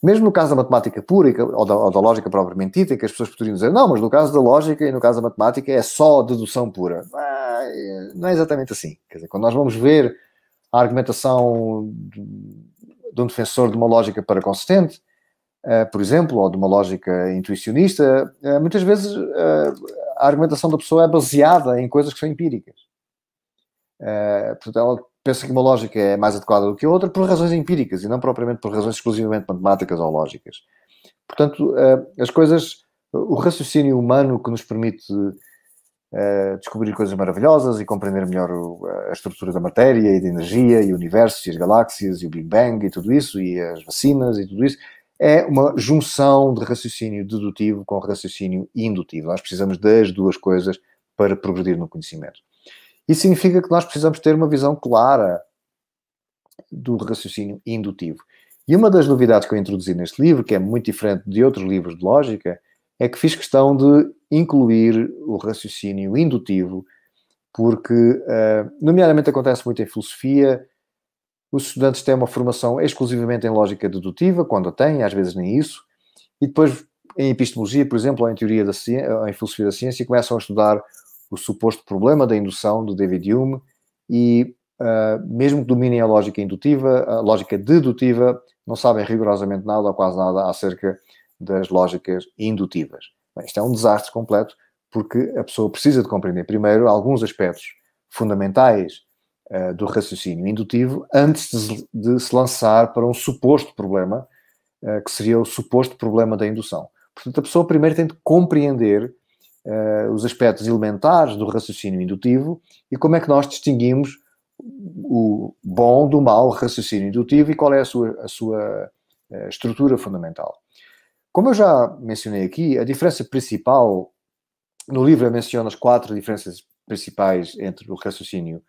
Mesmo no caso da matemática pura ou da, ou da lógica propriamente dita, que as pessoas poderiam dizer, não, mas no caso da lógica e no caso da matemática é só dedução pura. Ah, é, não é exatamente assim. Quer dizer, quando nós vamos ver a argumentação de um defensor de uma lógica paraconsistente, ah, por exemplo, ou de uma lógica intuicionista, ah, muitas vezes a argumentação da pessoa é baseada em coisas que são empíricas. Uh, portanto, ela pensa que uma lógica é mais adequada do que a outra por razões empíricas e não propriamente por razões exclusivamente matemáticas ou lógicas. Portanto, uh, as coisas, o raciocínio humano que nos permite uh, descobrir coisas maravilhosas e compreender melhor o, a estrutura da matéria e da energia e o universo e as galáxias e o Big Bang e tudo isso e as vacinas e tudo isso, é uma junção de raciocínio dedutivo com raciocínio indutivo. Nós precisamos das duas coisas para progredir no conhecimento. Isso significa que nós precisamos ter uma visão clara do raciocínio indutivo. E uma das novidades que eu introduzi neste livro, que é muito diferente de outros livros de lógica, é que fiz questão de incluir o raciocínio indutivo, porque, eh, nomeadamente, acontece muito em filosofia os estudantes têm uma formação exclusivamente em lógica dedutiva, quando a têm, às vezes nem isso, e depois em epistemologia, por exemplo, ou em teoria da ciência, ou em filosofia da ciência, começam a estudar o suposto problema da indução do David Hume e uh, mesmo que dominem a lógica indutiva, a lógica dedutiva, não sabem rigorosamente nada ou quase nada acerca das lógicas indutivas. Bem, isto é um desastre completo porque a pessoa precisa de compreender primeiro alguns aspectos fundamentais eh, do raciocínio indutivo antes de, de, se lançar para um suposto problema, uh, que seria o suposto problema da indução. Portanto, a pessoa primeiro tem de compreender uh, os aspectos elementares do raciocínio indutivo e como é que nós distinguimos o bom do mau raciocínio indutivo e qual é a sua, a sua estrutura fundamental. Como eu já mencionei aqui, a diferença principal no livro eu menciono as quatro diferenças principais entre o raciocínio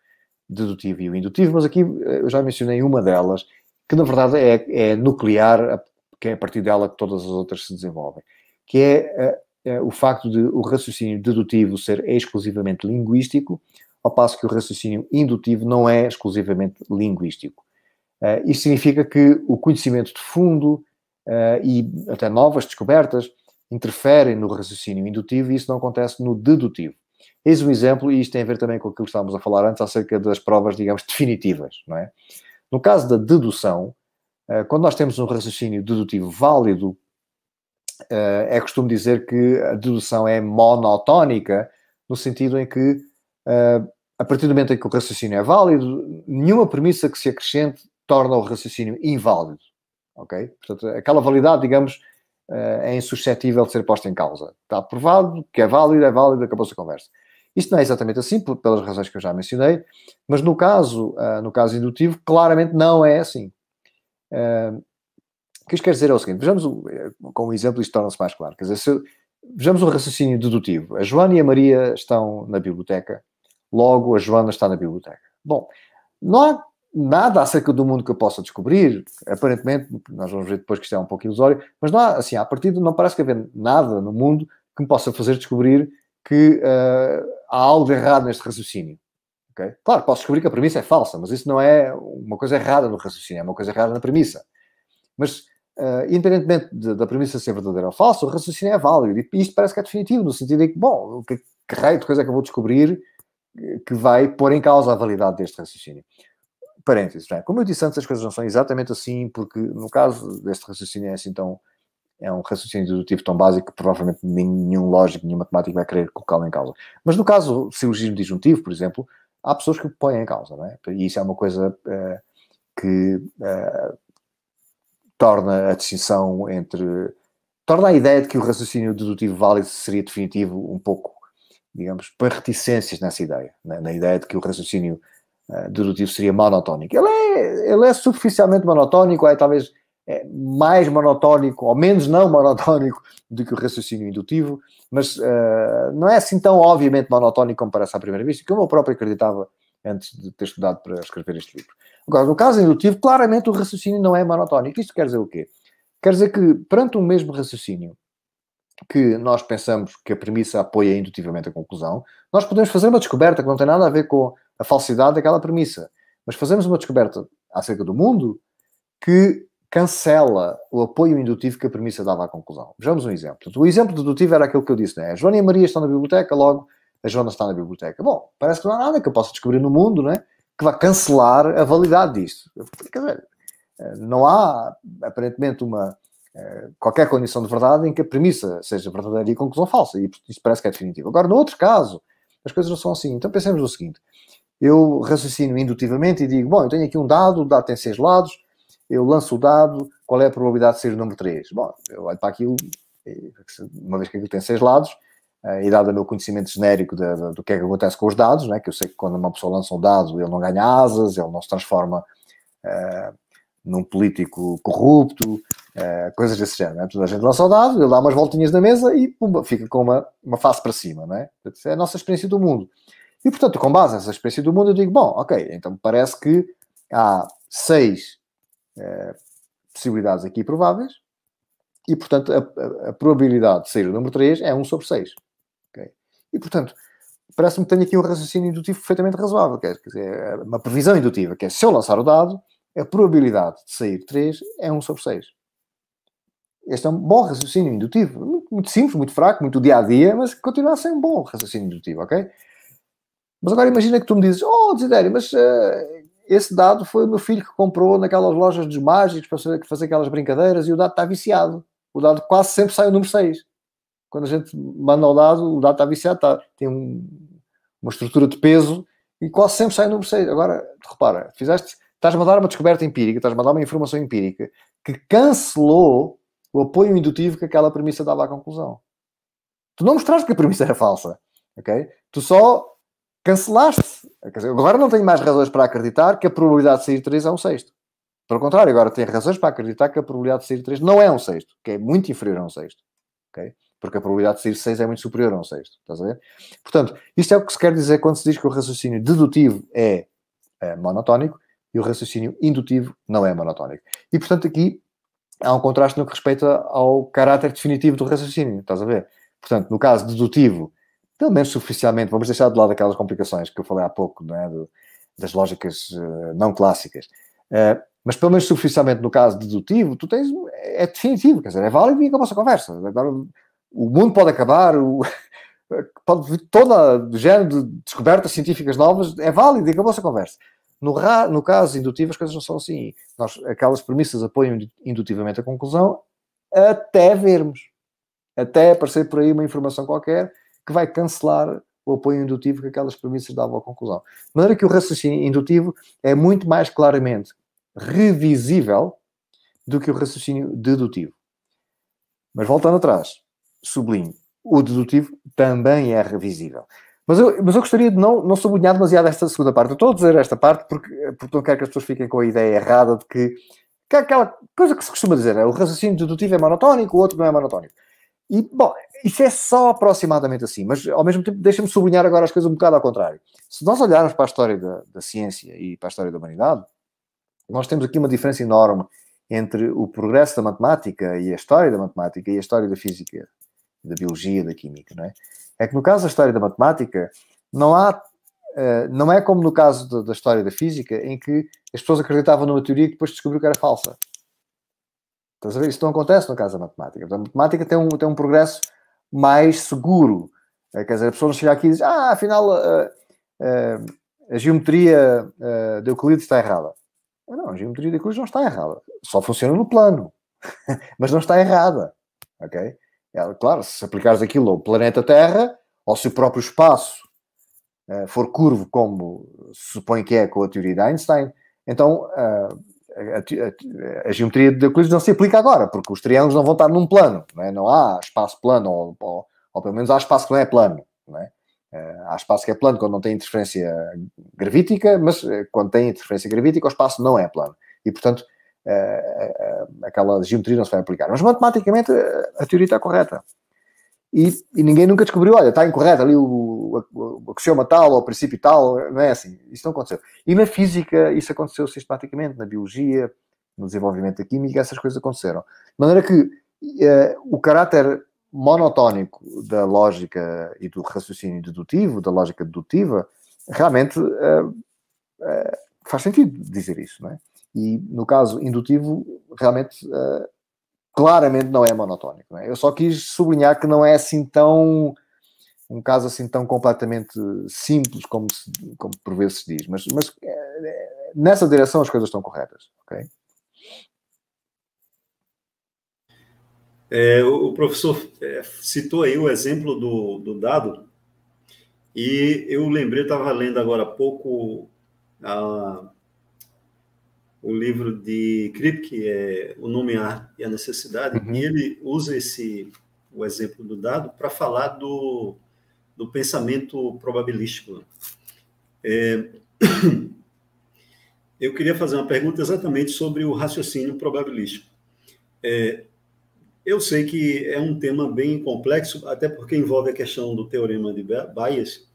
dedutivo e o indutivo, mas aqui eh, eu já mencionei uma delas, que na verdade é, é nuclear, que é a partir dela que todas as outras se desenvolvem, que é, é o facto de o raciocínio dedutivo ser exclusivamente linguístico, ao passo que o raciocínio indutivo não é exclusivamente linguístico. Uh, isso significa que o conhecimento de fundo uh, e até novas descobertas interferem no raciocínio indutivo e isso não acontece no dedutivo. Eis um exemplo, e isto tem a ver também com aquilo que estávamos a falar antes, acerca das provas, digamos, definitivas, não é? No caso da dedução, eh, quando nós temos um raciocínio dedutivo válido, eh, é costume dizer que a dedução é monotónica, no sentido em que, eh, a partir do momento em que o raciocínio é válido, nenhuma premissa que se acrescente torna o raciocínio inválido, ok? Portanto, aquela validade, digamos, é insuscetível de ser posta em causa. Está provado que é válido, é válido, acabou-se a conversa. Isto não é exatamente assim, por, pelas razões que eu já mencionei, mas no caso, uh, no caso indutivo, claramente não é assim. Uh, o que isto quer dizer é o seguinte, vejamos, eh, com um exemplo isto torna-se mais claro, quer dizer, se, vejamos o raciocínio dedutivo. A Joana e a Maria estão na biblioteca, logo a Joana está na biblioteca. Bom, não há nada acerca do mundo que eu possa descobrir, aparentemente, nós vamos ver depois que isto é um pouco ilusório, mas não há, assim, partir de não parece que haver nada no mundo que me possa fazer descobrir que uh, há algo errado neste raciocínio. Okay? Claro, posso descobrir que a premissa é falsa, mas isso não é uma coisa errada no raciocínio, é uma coisa errada na premissa. Mas, uh, independentemente de, da premissa ser verdadeira ou falsa, o raciocínio é válido. E isto parece que é definitivo, no sentido em que, bom, que, que raio de coisa é que eu vou descobrir eh, que vai pôr em causa a validade deste raciocínio? Parênteses, é? como eu disse antes, as coisas não são exatamente assim, porque no caso deste raciocínio é assim tão é um raciocínio dedutivo tão básico que provavelmente nenhum lógico, nenhum matemático vai querer colocá-lo em causa. Mas no caso do silogismo disjuntivo, por exemplo, há pessoas que o põem em causa, não é? E isso é uma coisa uh, que uh, torna a distinção entre. torna a ideia de que o raciocínio dedutivo válido seria definitivo um pouco, digamos, põe reticências nessa ideia, né? na ideia de que o raciocínio uh, dedutivo seria monotónico. Ele é, ele é superficialmente monotónico, é talvez é mais monotónico, ou menos não monotónico, do que o raciocínio indutivo, mas uh, não é assim tão obviamente monotónico como parece à primeira vista, que eu próprio acreditava antes de ter estudado para escrever este livro. Agora, no caso indutivo, claramente o raciocínio não é monotónico. Isto quer dizer o quê? Quer dizer que, perante o um mesmo raciocínio, que nós pensamos que a premissa apoia indutivamente a conclusão, nós podemos fazer uma descoberta que não tem nada a ver com a falsidade daquela premissa, mas fazemos uma descoberta acerca do mundo que cancela o apoio indutivo que a premissa dava à conclusão. Vejamos um exemplo. O exemplo dedutivo era aquilo que eu disse, né? A Joana e a Maria estão na biblioteca, logo a Joana está na biblioteca. Bom, parece que não há nada que eu possa descobrir no mundo, é, Que vá cancelar a validade disto. Quer dizer, eh, não há, aparentemente, uma eh, qualquer condição de verdade em que a premissa seja verdadeira e a conclusão falsa. E isso parece que é definitivo. Agora, no outro caso, as coisas não são assim. Então pensemos no seguinte. Eu raciocino indutivamente e digo, bom, eu tenho aqui um dado, o dado tem seis lados, eu lanço o dado, qual é a probabilidade de ser o número 3? Bom, eu olho para aquilo, uma vez que aquilo tem seis lados, eh, e dado o meu conhecimento genérico de, de, do que é que acontece com os dados, né, que eu sei que quando uma pessoa lança um dado, ele não ganha asas, ele não se transforma uh, num político corrupto, uh, coisas desse género. Né? Portanto, a gente lança o dado, ele dá umas voltinhas na mesa e pumba, fica com uma, uma face para cima. Né? Portanto, é a nossa experiência do mundo. E, portanto, com base nessa experiência do mundo, eu digo, bom, ok, então parece que há seis possibilidades aqui prováveis, e portanto a, a, a, probabilidade de sair o número 3 é 1 sobre 6. Okay? E portanto, parece-me que tenho aqui um raciocínio indutivo perfeitamente razoável, quer dizer, é uma previsão indutiva, que é se eu lançar o dado, a probabilidade de sair 3 é 1 sobre 6. Este é um bom raciocínio indutivo, muito, muito simples, muito fraco, muito dia a dia, mas continua a ser um bom raciocínio indutivo, ok? Mas agora imagina que tu me dizes, oh, Desidério, mas eh, esse dado foi o meu filho que comprou naquelas lojas dos mágicos para fazer aquelas brincadeiras e o dado está viciado. O dado quase sempre sai o número 6. Quando a gente manda o dado, o dado está viciado, está, tem um, uma estrutura de peso e quase sempre sai o número 6. Agora, repara, fizeste, estás a mandar uma descoberta empírica, estás a mandar uma informação empírica que cancelou o apoio indutivo que aquela premissa dava à conclusão. Tu não mostraste que a premissa era falsa, ok? Tu só cancelaste. Dizer, agora não tenho mais razões para acreditar que a probabilidade de sair 3 é um sexto. Pelo contrário, agora tenho razões para acreditar que a probabilidade de sair 3 não é um sexto, que é muito inferior a um sexto. Okay? Porque a probabilidade de sair 6 é muito superior a um sexto. Estás a ver? Portanto, isto é o que se quer dizer quando se diz que o raciocínio dedutivo é, é monotónico e o raciocínio indutivo não é monotónico. E, portanto, aqui há um contraste no que respeita ao caráter definitivo do raciocínio. Estás a ver? Portanto, no caso dedutivo, pelo menos suficientemente vamos deixar de lado aquelas complicações que eu falei há pouco, não é? Do, das lógicas uh, não clássicas. Uh, mas pelo menos suficientemente no caso dedutivo, tu tens, é, é definitivo, quer dizer, é válido e acabou-se a conversa. Agora, o mundo pode acabar, o, pode vir todo o género de descobertas científicas novas, é válido e acabou-se a conversa. No, ra, no caso indutivo, as coisas não são assim. Nós, aquelas premissas apoiam indutivamente a conclusão até vermos, até aparecer por aí uma informação qualquer que vai cancelar o apoio indutivo que aquelas premissas davam à conclusão. De maneira que o raciocínio indutivo é muito mais claramente revisível do que o raciocínio dedutivo. Mas voltando atrás, sublinho, o dedutivo também é revisível. Mas eu, mas eu gostaria de não, não sublinhar demasiado esta segunda parte. Eu estou a dizer esta parte porque, porque não quero que as pessoas fiquem com a ideia errada de que, que é aquela coisa que se costuma dizer, né? o raciocínio dedutivo é monotónico, o outro não é monotónico. E, bom, isso é só aproximadamente assim, mas ao mesmo tempo deixa-me sublinhar agora as coisas um bocado ao contrário. Se nós olharmos para a história da, da ciência e para a história da humanidade, nós temos aqui uma diferença enorme entre o progresso da matemática e a história da matemática e a história da física, da biologia, da química, não é? É que no caso da história da matemática, não há. Eh, não é como no caso da, da história da física, em que as pessoas acreditavam numa teoria que depois descobriu que era falsa. Estás a ver? Isso não acontece no caso da matemática. Portanto, a matemática tem um, tem um progresso mais seguro. Eh, quer dizer, a pessoa não chega aqui e diz, ah, afinal a, eh, eh, a geometria de Euclides está errada. Não, a geometria de Euclides não está errada. Só funciona no plano. Mas não está errada. Ok? É, claro, se aplicares aquilo ao planeta Terra, ou se o próprio espaço uh, for curvo, como se supõe que é com a teoria de Einstein, então uh, a, a, a, geometria da coisa não se aplica agora, porque os triângulos não vão estar num plano, não, é? não há espaço plano, ou, ou, ou, pelo menos há espaço que não é plano. Não é? Eh, há espaço que é plano quando não tem interferência gravítica, mas eh, quando tem interferência gravítica, o espaço não é plano. E, portanto, eh, aquela geometria não se vai aplicar. Mas matematicamente a teoria está correta e, e, ninguém nunca descobriu, olha, está incorreto ali o, o, axioma tal, ou o princípio tal, não é assim, isso não aconteceu. E na física isso aconteceu sistematicamente, na biologia, no desenvolvimento da química, essas coisas aconteceram. De maneira que uh, o caráter monotónico da lógica e do raciocínio dedutivo, da lógica dedutiva, realmente uh, uh, faz sentido dizer isso, não é? E no caso indutivo, realmente claramente não é monotónico. É? Eu só quis sublinhar que não é assim tão um caso assim tão completamente simples como, se, como por vezes se diz, mas, mas eh, nessa direção as coisas estão corretas, ok? É, o professor é, citou aí o exemplo do, do dado, e eu lembrei, estava lendo agora há pouco a, o livro de Kripke, é O Nome e a Necessidade, uhum. e ele usa esse o exemplo do dado para falar do, do pensamento probabilístico. É, eu queria fazer uma pergunta exatamente sobre o raciocínio probabilístico. É, eu sei que é um tema bem complexo, até porque envolve a questão do teorema de Bayes,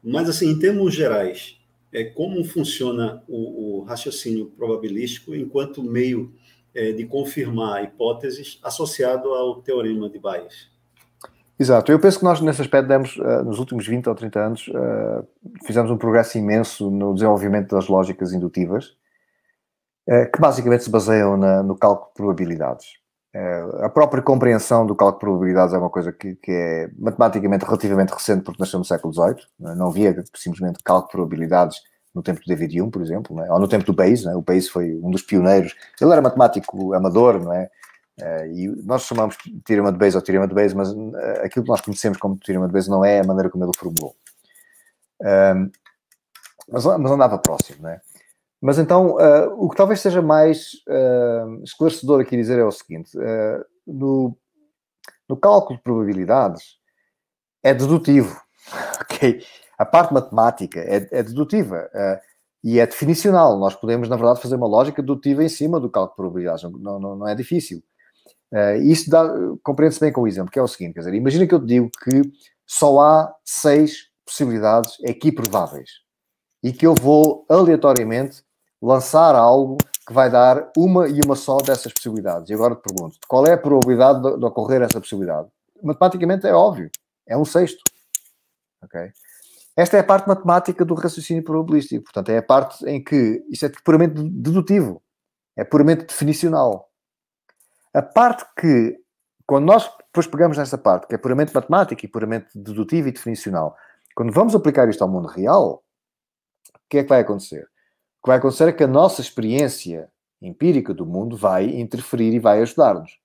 mas, assim, em termos gerais, é, como funciona o, o, raciocínio probabilístico enquanto meio é, de confirmar hipóteses associado ao teorema de Bayes. Exato. Eu penso que nós, nesse aspecto, demos, uh, nos últimos 20 ou 30 anos, uh, fizemos um progresso imenso no desenvolvimento das lógicas indutivas, uh, que basicamente se baseiam na, no cálculo de probabilidades. É, a própria compreensão do cálculo de probabilidades é uma coisa que, que é matematicamente relativamente recente, porque nasceu no século XVIII. É? Não havia simplesmente cálculo de probabilidades no tempo do David Hume, por exemplo, é? ou no tempo do Bayes. É? O Bayes foi um dos pioneiros. Ele era matemático amador, não é? é e nós chamamos de teorema de Bayes ou teorema de Bayes, mas aquilo que nós conhecemos como teorema de Bayes não é a maneira como ele formulou. mas andava próximo, não é? Mas então, uh, o que talvez seja mais uh, esclarecedor aqui dizer é o seguinte: uh, no, no, cálculo de probabilidades é dedutivo, ok? A parte matemática é, é dedutiva e é definicional. Nós podemos, na verdade, fazer uma lógica dedutiva em cima do cálculo de probabilidades, não, não, não é difícil. Uh, isso compreende-se bem com o exemplo, que é o seguinte: quer dizer, imagina que eu te digo que só há seis possibilidades aqui prováveis e que eu vou aleatoriamente lançar algo que vai dar uma e uma só dessas possibilidades. E agora te pergunto, qual é a probabilidade de, de ocorrer essa possibilidade? Matematicamente é óbvio, é um sexto. Okay? Esta é a parte matemática do raciocínio probabilístico, portanto, é a parte em que isso é puramente dedutivo, é puramente definicional. A parte que, quando nós depois pegamos nessa parte, que é puramente matemática e puramente dedutiva e definicional, quando vamos aplicar isto ao mundo real, o que é que vai acontecer? O que vai acontecer é que a nossa experiência empírica do mundo vai interferir e vai ajudar-nos.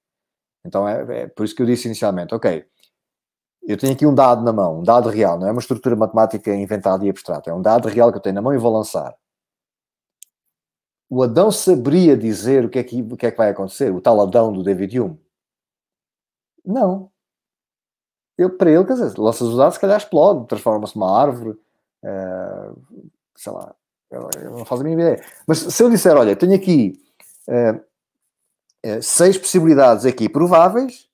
Então é, é, por isso que eu disse inicialmente, ok, eu tenho aqui um dado na mão, um dado real, não é uma estrutura matemática inventada e abstrata, é um dado real que eu tenho na mão e vou lançar. O Adão saberia dizer o que é que, o que, é que vai acontecer, o tal Adão do David Hume? Não. Eu, para ele, quer dizer, lanças os dados, se calhar explode, transforma-se numa árvore, uh, sei lá, eu, não faço a mínima ideia. Mas se eu disser, olha, tenho aqui uh, uh, seis possibilidades aqui prováveis,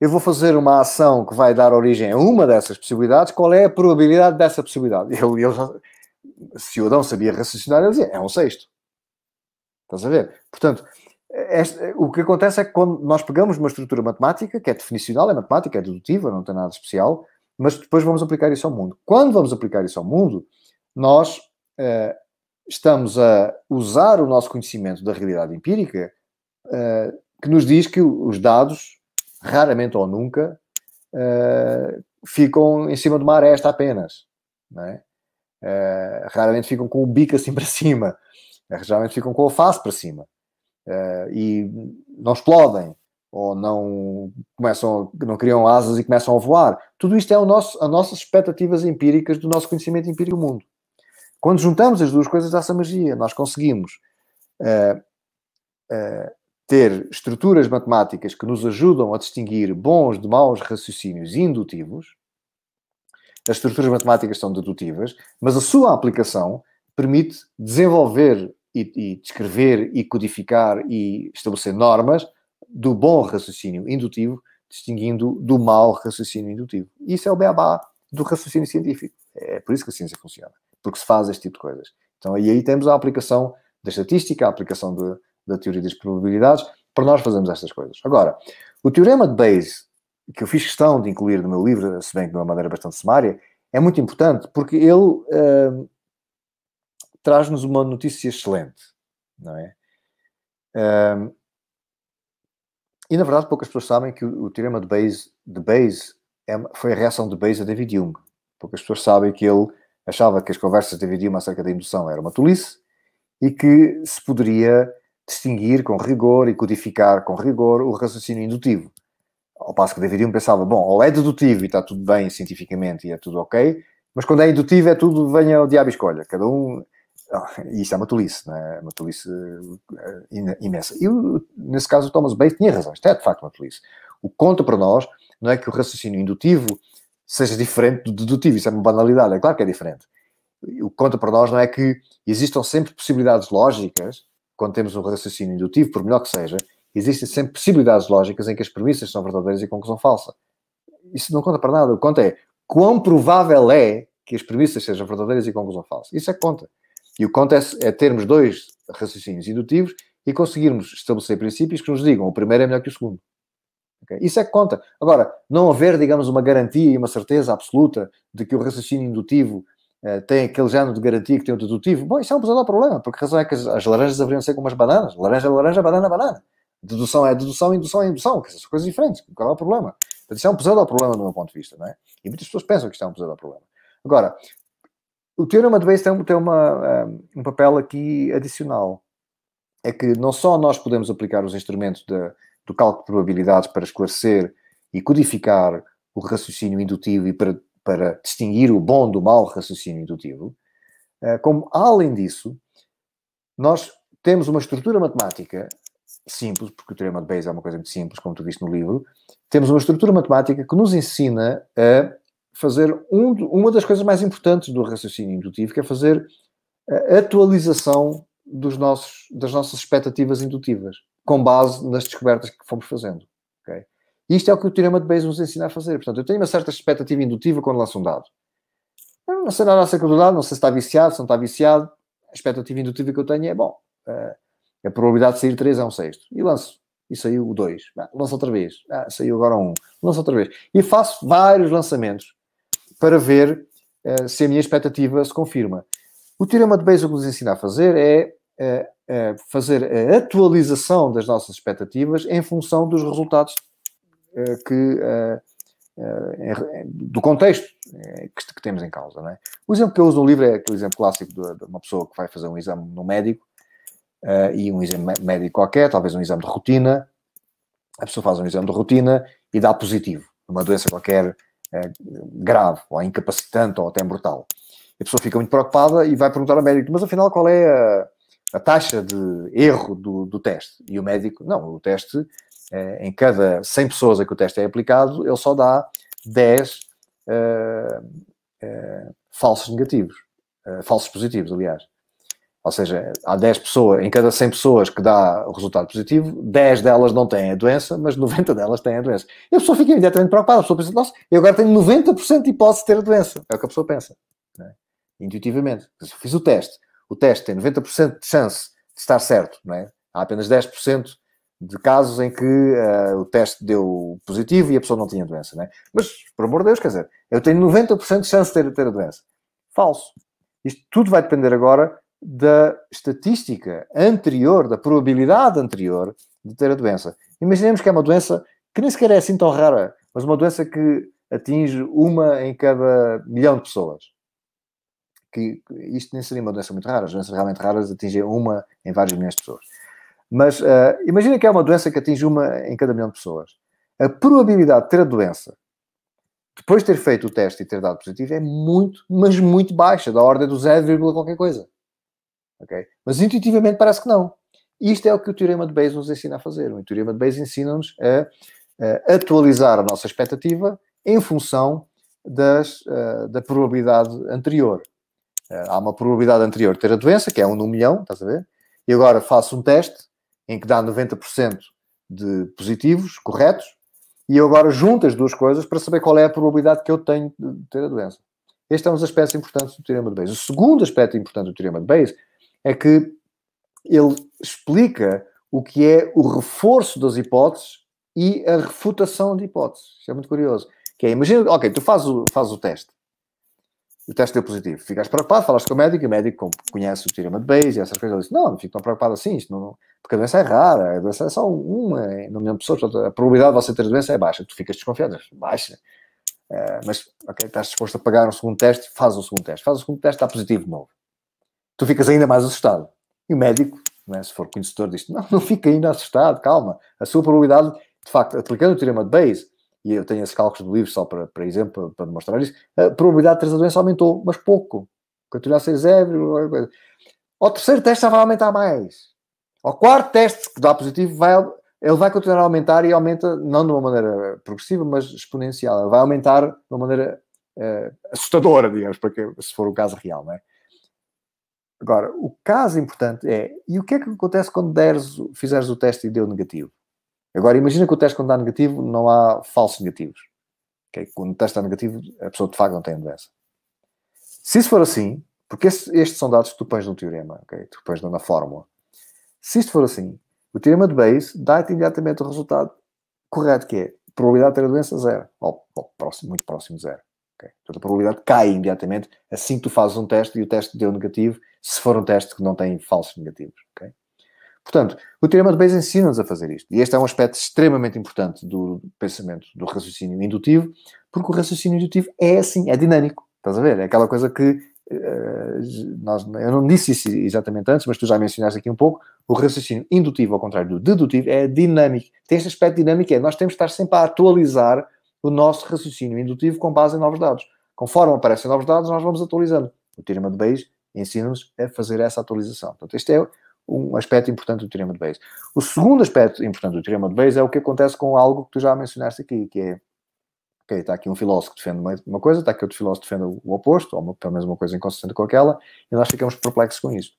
eu vou fazer uma ação que vai dar origem a uma dessas possibilidades, qual é a probabilidade dessa possibilidade? Eu, eu já, se o Adão sabia raciocinar, ele dizia, é um sexto. Estás a ver? Portanto, este, o que acontece é que quando nós pegamos uma estrutura matemática, que é definicional, é matemática, é dedutiva, não tem nada especial, mas depois vamos aplicar isso ao mundo. Quando vamos aplicar isso ao mundo, nós eh, estamos a usar o nosso conhecimento da realidade empírica, uh, que nos diz que os dados, raramente ou nunca, uh, ficam em cima de uma aresta apenas. É? raramente ficam com o bico assim para cima, geralmente ficam com a face para cima. e não explodem, ou não começam, não criam asas e começam a voar. Tudo isto é o nosso, as nossas expectativas empíricas do nosso conhecimento empírico do mundo. Quando juntamos as duas coisas, há essa magia. Nós conseguimos uh, uh, ter estruturas matemáticas que nos ajudam a distinguir bons de maus raciocínios indutivos. As estruturas matemáticas são dedutivas, mas a sua aplicação permite desenvolver e, e descrever e codificar e estabelecer normas do bom raciocínio indutivo, distinguindo do mau raciocínio indutivo. Isso é o beabá do raciocínio científico. É por isso que a ciência funciona, porque se faz este tipo de coisas. Então, e aí temos a aplicação da estatística, a aplicação de, da teoria das probabilidades, para nós fazermos estas coisas. Agora, o teorema de Bayes, que eu fiz questão de incluir no meu livro, se bem que de uma maneira bastante sumária, é muito importante porque ele uh, traz-nos uma notícia excelente, não é? Uh, e na verdade poucas pessoas sabem que o, o teorema de Bayes, de Bayes é, foi a reação de Bayes a David Hume porque as pessoas sabem que ele achava que as conversas de Evidilma acerca da indução era uma tolice e que se poderia distinguir com rigor e codificar com rigor o raciocínio indutivo. Ao passo que David Hume pensava, bom, ou é dedutivo e está tudo bem cientificamente e é tudo ok, mas quando é indutivo é tudo, venha o diabo escolha. Cada um... Ah, e isto é uma tolice, é? é? Uma tolice eh, imensa. E, nesse caso, o Thomas Bates tinha razão. Isto é, de facto, uma tolice. O que conta para nós não é que o raciocínio indutivo seja diferente do dedutivo. Isso é uma banalidade, é claro que é diferente. O que conta para nós não é que existam sempre possibilidades lógicas, quando temos um raciocínio indutivo, por melhor que seja, existem sempre possibilidades lógicas em que as premissas são verdadeiras e a conclusão falsa. Isso não conta para nada. O que conta é quão provável é que as premissas sejam verdadeiras e a conclusão falsa. Isso é que conta. E o que conta é, é termos dois raciocínios indutivos e conseguirmos estabelecer princípios que nos digam o primeiro é melhor que o segundo. Okay? Isso é que conta. Agora, não haver, digamos, uma garantia e uma certeza absoluta de que o raciocínio indutivo uh, tem aquele género de garantia que tem o dedutivo, bom, isso é um pesadelo problema, porque a razão é que as, as laranjas deveriam ser como as bananas. Laranja é laranja, banana banana. Dedução é dedução, indução é indução, que são coisas diferentes. Qual é o problema? Então, isso é um pesadelo problema do meu ponto de vista, não é? E muitas pessoas pensam que isto é um pesadelo problema. Agora, o teorema de Bayes tem, tem uma, eh, um papel aqui adicional. É que não só nós podemos aplicar os instrumentos da do cálculo de probabilidades para esclarecer e codificar o raciocínio indutivo e para, para distinguir o bom do mau raciocínio indutivo, eh, como além disso, nós temos uma estrutura matemática simples, porque o teorema de Bayes é uma coisa muito simples, como tu viste no livro, temos uma estrutura matemática que nos ensina a fazer um, uma das coisas mais importantes do raciocínio indutivo, que é fazer a atualização dos nossos, das nossas expectativas indutivas com base nas descobertas que fomos fazendo. Okay? isto é o que o Teorema de Bayes nos ensina a fazer. Portanto, eu tenho uma certa expectativa indutiva quando lanço um dado. Eu não sei nada acerca do dado, não sei se está viciado, se não está viciado. A expectativa indutiva que eu tenho é, bom, eh, a probabilidade de sair 3 é um sexto. E lanço. E saiu o 2. Ah, lanço outra vez. Ah, saiu agora um. Lanço outra vez. E faço vários lançamentos para ver eh, se a minha expectativa se confirma. O Teorema de Bayes o que nos ensina a fazer é fazer a atualização das nossas expectativas em função dos resultados eh, que, eh, eh, do contexto que, temos em causa. É? O exemplo que eu uso no livro é aquele exemplo clássico de, uma pessoa que vai fazer um exame no médico e um exame médico qualquer, talvez um exame de rotina. A pessoa faz um exame de rotina e dá positivo, numa doença qualquer grave, ou incapacitante, ou até mortal. A pessoa fica muito preocupada e vai perguntar ao médico, mas afinal qual é a, a taxa de erro do, do teste. E o médico, não, o teste, eh, em cada 100 pessoas a que o teste é aplicado, ele só dá 10 uh, uh, falsos negativos, uh, falsos positivos, aliás. Ou seja, há 10 pessoas, em cada 100 pessoas que dá o resultado positivo, 10 delas não têm a doença, mas 90 delas têm a doença. E a pessoa fica imediatamente preocupada, a pessoa pensa, nossa, eu agora tenho 90% de hipótese de ter a doença. É o que a pessoa pensa, né? intuitivamente. Fiz o teste, o teste tem 90% de chance de estar certo, não é? Há apenas 10% de casos em que uh, o teste deu positivo e a pessoa não tinha doença, não é? Mas, por amor de Deus, quer dizer, eu tenho 90% de chance de ter, de ter a doença. Falso. Isto tudo vai depender agora da estatística anterior, da probabilidade anterior de ter a doença. Imaginemos que é uma doença que nem sequer é assim tão rara, mas uma doença que atinge uma em cada milhão de pessoas que isto nem seria uma doença muito rara, as doenças realmente raras atingem uma em vários milhões de pessoas. Mas uh, imagina que é uma doença que atinge uma em cada milhão de pessoas. A probabilidade de ter a doença, depois de ter feito o teste e ter dado positivo, é muito, mas muito baixa, da ordem do 0, qualquer coisa. Okay? Mas intuitivamente parece que não. Isto é o que o Teorema de Bayes nos ensina a fazer. O Teorema de Bayes ensina-nos a, a, atualizar a nossa expectativa em função das, uh, da probabilidade anterior. Eh, há uma probabilidade anterior de ter a doença, que é 1 um no milhão, estás a ver? E agora faço um teste em que dá 90% de positivos, corretos, e eu agora junto as duas coisas para saber qual é a probabilidade que eu tenho de ter a doença. Este é um dos aspectos importantes do teorema de Bayes. O segundo aspecto importante do teorema de Bayes é que ele explica o que é o reforço das hipóteses e a refutação de hipóteses. Isso é muito curioso. Que é, imagina, ok, tu fazes o, faz o teste o teste deu positivo. Ficas preocupado, falas com o médico, e o médico conhece o teorema de Bayes e essas coisas. Ele diz, não, não fico tão preocupado assim, isto não, porque a doença é rara, a doença é só é uma em um milhão de pessoas, portanto, a probabilidade de você ter a doença é baixa. Tu ficas desconfiado, mas baixa. Uh, mas, ok, estás disposto a pagar um segundo teste, faz um segundo teste. Faz o um segundo teste, está positivo de novo. Tu ficas ainda mais assustado. E o médico, é, se for conhecedor, diz, não, não fica ainda assustado, calma. A sua probabilidade, de facto, aplicando o teorema de Bayes, e eu tenho esses cálculos do livro só para, para exemplo, para demonstrar isso, a probabilidade de ter a doença aumentou, mas pouco. Continua a ser zero. Ao terceiro teste já vai aumentar mais. Ao quarto teste que dá positivo, vai, ele vai continuar a aumentar e aumenta, não de uma maneira progressiva, mas exponencial. Ele vai aumentar de uma maneira uh, assustadora, digamos, porque, se for o caso real, não é? Agora, o caso importante é, e o que é que acontece quando deres, fizeres o teste e deu negativo? Agora, imagina que o teste quando está negativo, não há falsos negativos. Okay? Quando o teste está negativo, a pessoa de facto não tem a doença. Se isso for assim, porque estes, estes são dados que tu pões no teorema, okay? tu pões na fórmula. Se isto for assim, o teorema de Bayes dá-te imediatamente o resultado correto, que é probabilidade de ter a doença zero, ou, ou próximo, muito próximo zero. Okay? Portanto, a probabilidade cai imediatamente assim que tu fazes um teste e o teste deu negativo, se for um teste que não tem falsos negativos. Okay? Portanto, o teorema de Bayes ensina-nos a fazer isto. E este é um aspecto extremamente importante do pensamento, do raciocínio indutivo, porque o raciocínio indutivo é assim, é dinâmico. Estás a ver? É aquela coisa que eh, nós, eu não disse isso exatamente antes, mas tu já mencionaste aqui um pouco, o raciocínio indutivo, ao contrário do dedutivo, é dinâmico. Tem este aspecto dinâmico, é nós temos de estar sempre a atualizar o nosso raciocínio indutivo com base em novos dados. Conforme aparecem novos dados, nós vamos atualizando. O teorema de Bayes ensina-nos a fazer essa atualização. Portanto, este é um aspecto importante do teorema de Bayes. O segundo aspecto importante do teorema de Bayes é o que acontece com algo que tu já mencionaste aqui, que é ok, está aqui um filósofo que defende uma, coisa, está aqui outro filósofo que defende o oposto, ou uma, pelo menos uma coisa inconsistente com aquela, e nós ficamos perplexos com isso.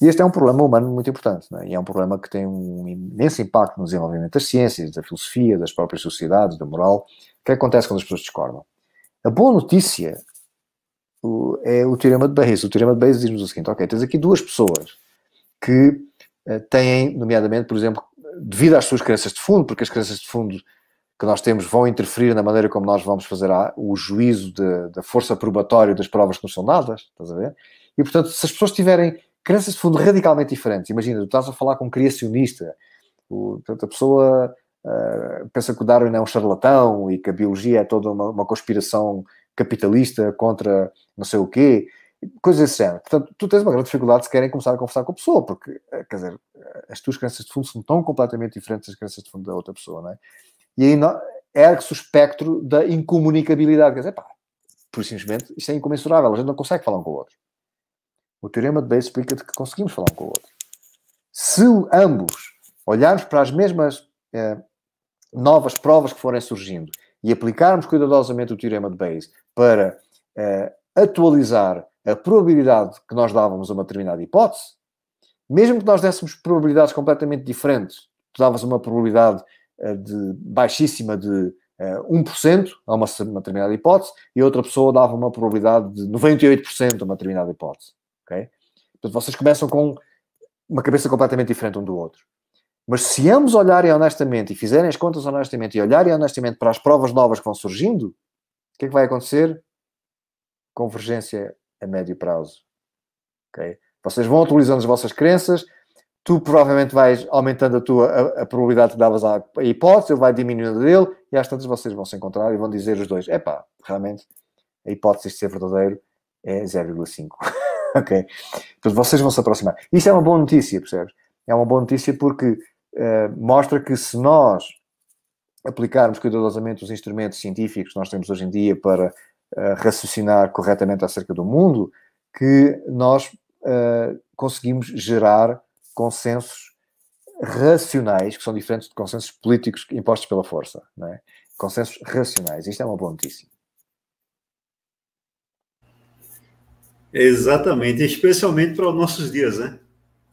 E este é um problema humano muito importante, é? e é um problema que tem um imenso impacto no desenvolvimento das ciências, da filosofia, das próprias sociedades, da moral. O que é acontece quando as pessoas discordam? A boa notícia é o teorema de Bayes. O teorema de Bayes diz-nos o seguinte: ok, tens aqui duas pessoas que eh, têm, nomeadamente, por exemplo, devido às suas crenças de fundo, porque as crenças de fundo que nós temos vão interferir na maneira como nós vamos fazer o juízo da força probatória das provas que nos são dadas, estás a ver? E, portanto, se as pessoas tiverem crenças de fundo radicalmente diferentes, imagina, tu estás a falar com um criacionista, o, portanto, a pessoa uh, pensa que o Darwin é um charlatão e que a biologia é toda uma, uma conspiração capitalista contra não sei o quê, coisas desse género. Portanto, tu tens uma grande dificuldade se querem começar a conversar com a pessoa, porque, eh, quer dizer, eh, as tuas crenças de fundo são tão completamente diferentes das crenças de fundo da outra pessoa, não é? E aí ergue-se o espectro da incomunicabilidade, quer dizer, pá, por simplesmente, isto é incomensurável, a gente não consegue falar um com o outro. O teorema de Bayes explica-te que conseguimos falar um com o outro. Se ambos olharmos para as mesmas eh, novas provas que forem surgindo e aplicarmos cuidadosamente o teorema de Bayes para eh, atualizar a probabilidade que nós dávamos a uma determinada hipótese, mesmo que nós dessemos probabilidades completamente diferentes, tu davas uma probabilidade eh, de, baixíssima de uh, eh, 1% a uma, uma determinada hipótese e outra pessoa dava uma probabilidade de 98% a uma determinada hipótese. Okay? Portanto, vocês começam com uma cabeça completamente diferente um do outro. Mas se ambos olharem honestamente e fizerem as contas honestamente e olharem honestamente para as provas novas que vão surgindo, o que é que vai acontecer? convergência a médio prazo. Okay? Vocês vão atualizando as vossas crenças, tu provavelmente vais aumentando a tua a, a probabilidade que davas a hipótese, ele vai diminuindo dele, e às tantas vocês vão se encontrar e vão dizer os dois: é pá, realmente a hipótese de ser verdadeiro é 0,5. ok? Então vocês vão se aproximar. Isso é uma boa notícia, percebes? É uma boa notícia porque uh, mostra que se nós aplicarmos cuidadosamente os instrumentos científicos que nós temos hoje em dia para raciocinar corretamente acerca do mundo que nós uh, conseguimos gerar consensos racionais, que são diferentes de consensos políticos impostos pela força. É? Consensos racionais. Isto é uma boa notícia. Exatamente, especialmente para os nossos dias, né?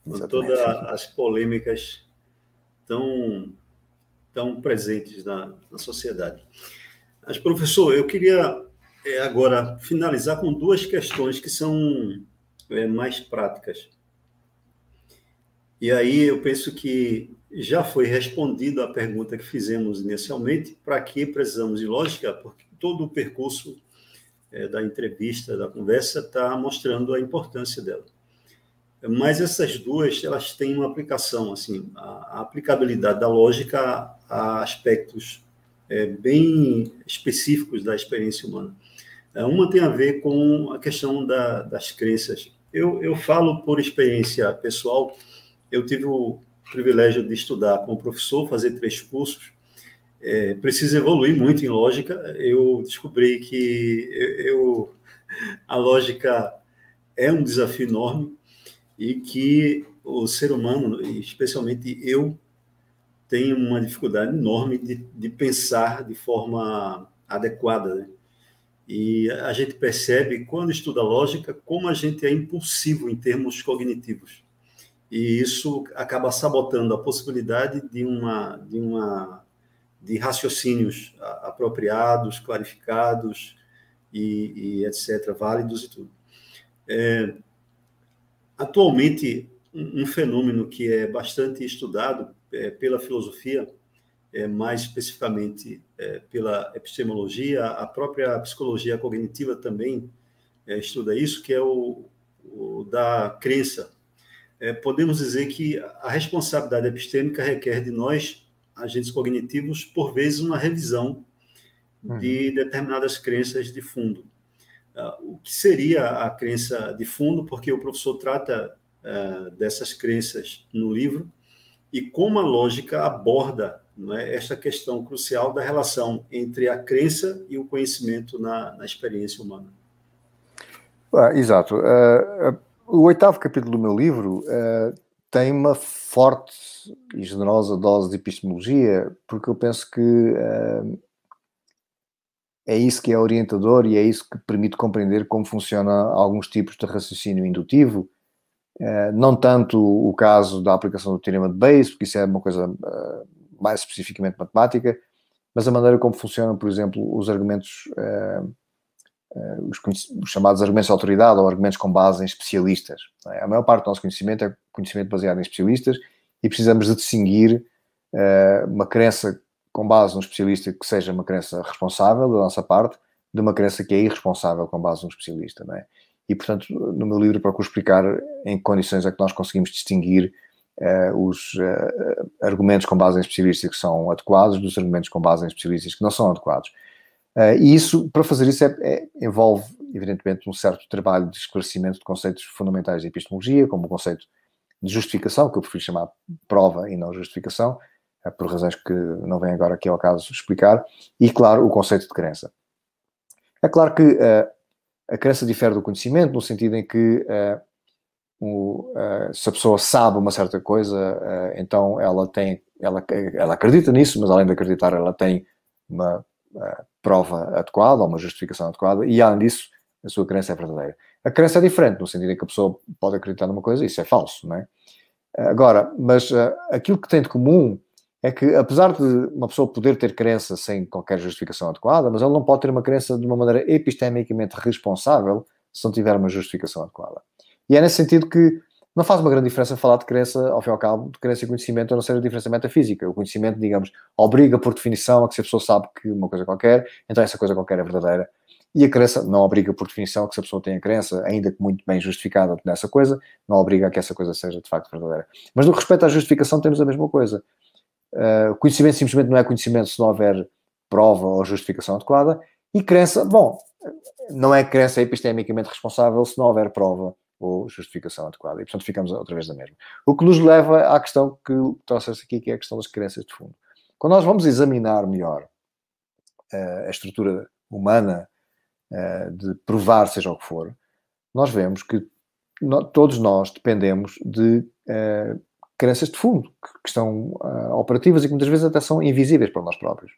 Com todas as polêmicas tão, tão presentes na, na sociedade. Mas, professor, eu queria é, agora finalizar com duas questões que são é, mais práticas. E aí eu penso que já foi respondida a pergunta que fizemos inicialmente, para que precisamos de lógica, porque todo o percurso é, da entrevista, da conversa, está mostrando a importância dela. Mas essas duas, elas têm uma aplicação, assim, a, aplicabilidade da lógica a, a aspectos é, bem específicos da experiência humana. É, uma tem a ver com a questão da, das crenças. Eu, eu falo por experiência pessoal, eu tive o privilégio de estudar como professor, fazer três cursos, é, preciso evoluir muito em lógica. Eu descobri que eu, eu, a lógica é um desafio enorme e que o ser humano, especialmente eu, tem uma dificuldade enorme de, de pensar de forma adequada. Né? E a gente percebe, quando estuda lógica, como a gente é impulsivo em termos cognitivos. E isso acaba sabotando a possibilidade de uma de uma de raciocínios apropriados, clarificados e, e etc, válidos e tudo. É, atualmente, um, um, fenômeno que é bastante estudado é, pela filosofia é, mais especificamente é, pela epistemologia, a própria psicologia cognitiva também é, estuda isso, que é o, o da crença. É, podemos dizer que a responsabilidade epistêmica requer de nós, agentes cognitivos, por vezes uma revisão de uhum. determinadas crenças de fundo. Uh, o que seria a crença de fundo, porque o professor trata uh, dessas crenças no livro, e como a lógica aborda é? esta questão crucial da relação entre a crença e o conhecimento na, na experiência humana. Ah, exato. Uh, o oitavo capítulo do meu livro uh, tem uma forte e generosa dose de epistemologia, porque eu penso que uh, é isso que é orientador e é isso que permite compreender como funciona alguns tipos de raciocínio indutivo. não tanto o caso da aplicação do teorema de Bayes, porque isso é uma coisa mais especificamente matemática, mas a maneira como funcionam, por exemplo, os argumentos, uh, uh, os, os, chamados argumentos de autoridade ou argumentos com base em especialistas. É? A maior parte do nosso conhecimento é conhecimento baseado em especialistas e precisamos de distinguir uh, uma crença com base num especialista que seja uma crença responsável da nossa parte de uma crença que é irresponsável com base num especialista, não é? E, portanto, no meu livro procuro explicar em que condições é que nós conseguimos distinguir uh, os uh, argumentos com base em especialistas que são adequados dos argumentos com base em especialistas que não são adequados. Eh, e isso, para fazer isso, é, é, envolve, evidentemente, um certo trabalho de esclarecimento de conceitos fundamentais de epistemologia, como o conceito de justificação, que eu prefiro chamar prova e não justificação, por razões que não vem agora aqui ao caso explicar, e, claro, o conceito de crença. É claro que a crença difere do conhecimento, no sentido em que uh, o, uh, se a pessoa sabe uma certa coisa, uh, então ela tem, ela, ela acredita nisso, mas além de acreditar, ela tem uma uh, prova adequada, uma justificação adequada, e além disso, a sua crença é verdadeira. A crença é diferente, no sentido em que a pessoa pode acreditar numa coisa, isso é falso, não é? Agora, mas aquilo que tem de comum é que, apesar de uma pessoa poder ter crença sem qualquer justificação adequada, mas ela não pode ter uma crença de uma maneira epistemicamente responsável se não tiver uma justificação adequada. E é nesse sentido que não faz uma grande diferença falar de crença, ao fim e ao cabo, de crença e conhecimento a não ser a diferença metafísica. O conhecimento, digamos, obriga por definição a que se a pessoa sabe que uma coisa qualquer, então essa coisa qualquer é verdadeira. E a crença não obriga por definição a que se a pessoa tenha crença, ainda que muito bem justificada nessa coisa, não obriga a que essa coisa seja de facto verdadeira. Mas no que respeita à justificação, temos a mesma coisa. Uh, conhecimento simplesmente não é conhecimento se não houver prova ou justificação adequada. E crença, bom, não é crença epistemicamente responsável se não houver prova ou justificação adequada. E, portanto, ficamos outra vez da mesma. O que nos leva à questão que trouxeste aqui, que é a questão das crenças de fundo. Quando nós vamos examinar melhor uh, a estrutura humana uh, de provar, seja o que for, nós vemos que no, todos nós dependemos de uh, crenças de fundo, que, que estão operativas e que muitas vezes até são invisíveis para nós próprios.